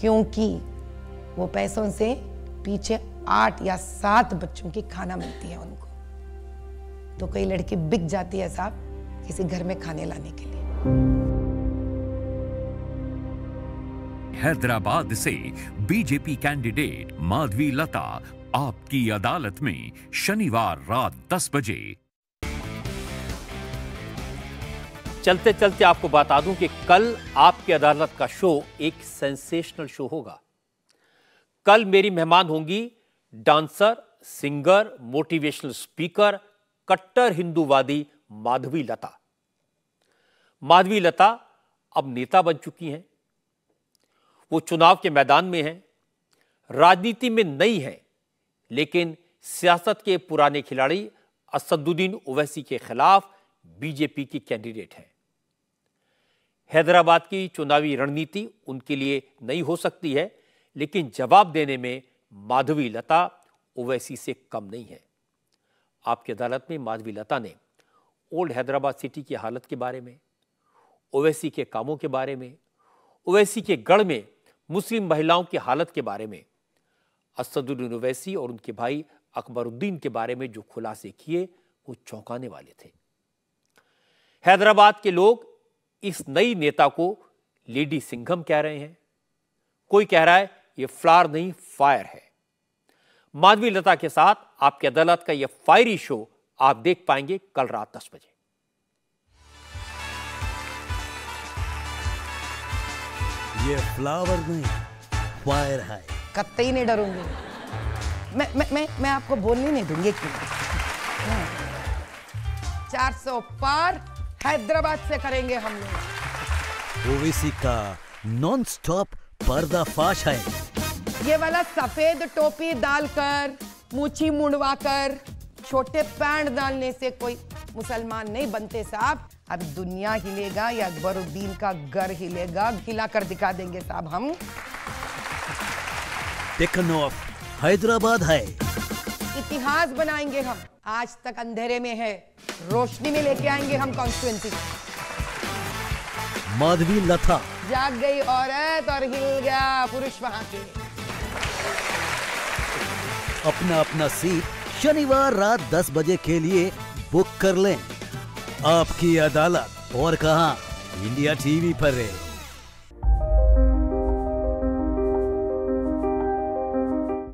Speaker 2: क्योंकि वो पैसों से पीछे आठ या सात बच्चों की खाना मिलती है उनको तो कई लड़की बिक जाती है साहब किसी घर में खाने लाने के लिए
Speaker 3: हैदराबाद से बीजेपी कैंडिडेट माधवी लता आपकी अदालत में शनिवार रात 10 बजे
Speaker 1: चलते चलते आपको बता दूं कि कल आपकी अदालत का शो एक सेंसेशनल शो होगा कल मेरी मेहमान होंगी डांसर सिंगर मोटिवेशनल स्पीकर कट्टर हिंदूवादी माधवी लता माधवी लता अब नेता बन चुकी हैं वो चुनाव के मैदान में हैं राजनीति में नई हैं लेकिन सियासत के पुराने खिलाड़ी असदुद्दीन ओवैसी के खिलाफ बीजेपी की कैंडिडेट हैं हैदराबाद की चुनावी रणनीति उनके लिए नहीं हो सकती है लेकिन जवाब देने में माधवी लता ओवैसी से कम नहीं है आपकी अदालत में माधवी लता ने ओल्ड हैदराबाद सिटी की हालत के बारे में ओवैसी के कामों के बारे में ओवैसी के गढ़ में मुस्लिम महिलाओं की हालत के बारे में असदुद्दीन ओवैसी और उनके भाई अकबरुद्दीन के बारे में जो खुलासे किए वो चौंकाने वाले थे हैदराबाद के लोग इस नई नेता को लेडी सिंघम कह रहे हैं कोई कह रहा है ये फ्लार नहीं फायर है माधवी लता के साथ आपकी अदालत का यह फायरी शो आप देख पाएंगे कल रात दस बजे ये फ्लावर
Speaker 2: नहीं फायर है कत्ते ही नहीं डरूंगी मैं मैं मैं मैं आपको बोलने नहीं दूंगी क्यों हाँ। चार सौ पार हैदराबाद से करेंगे हम लोग
Speaker 8: ओवीसी का नॉन स्टॉप पर्दाफाश है
Speaker 2: ये वाला सफेद टोपी डालकर मूछी मुंडवा कर छोटे पैंट डालने से कोई मुसलमान नहीं बनते साहब अब दुनिया हिलेगा या अकबरुद्दीन का घर हिलेगा हिला कर दिखा देंगे साहब हम
Speaker 8: टेकन ऑफ हैदराबाद है
Speaker 2: इतिहास बनाएंगे हम आज तक अंधेरे में है रोशनी में लेके आएंगे हम कॉन्स्टिट्युएंसी
Speaker 8: माधवी लथा
Speaker 2: जाग गई औरत और हिल गया पुरुष वहां से
Speaker 8: अपना अपना सीट शनिवार रात 10 बजे के लिए बुक कर लें आपकी अदालत और कहा इंडिया टीवी पर है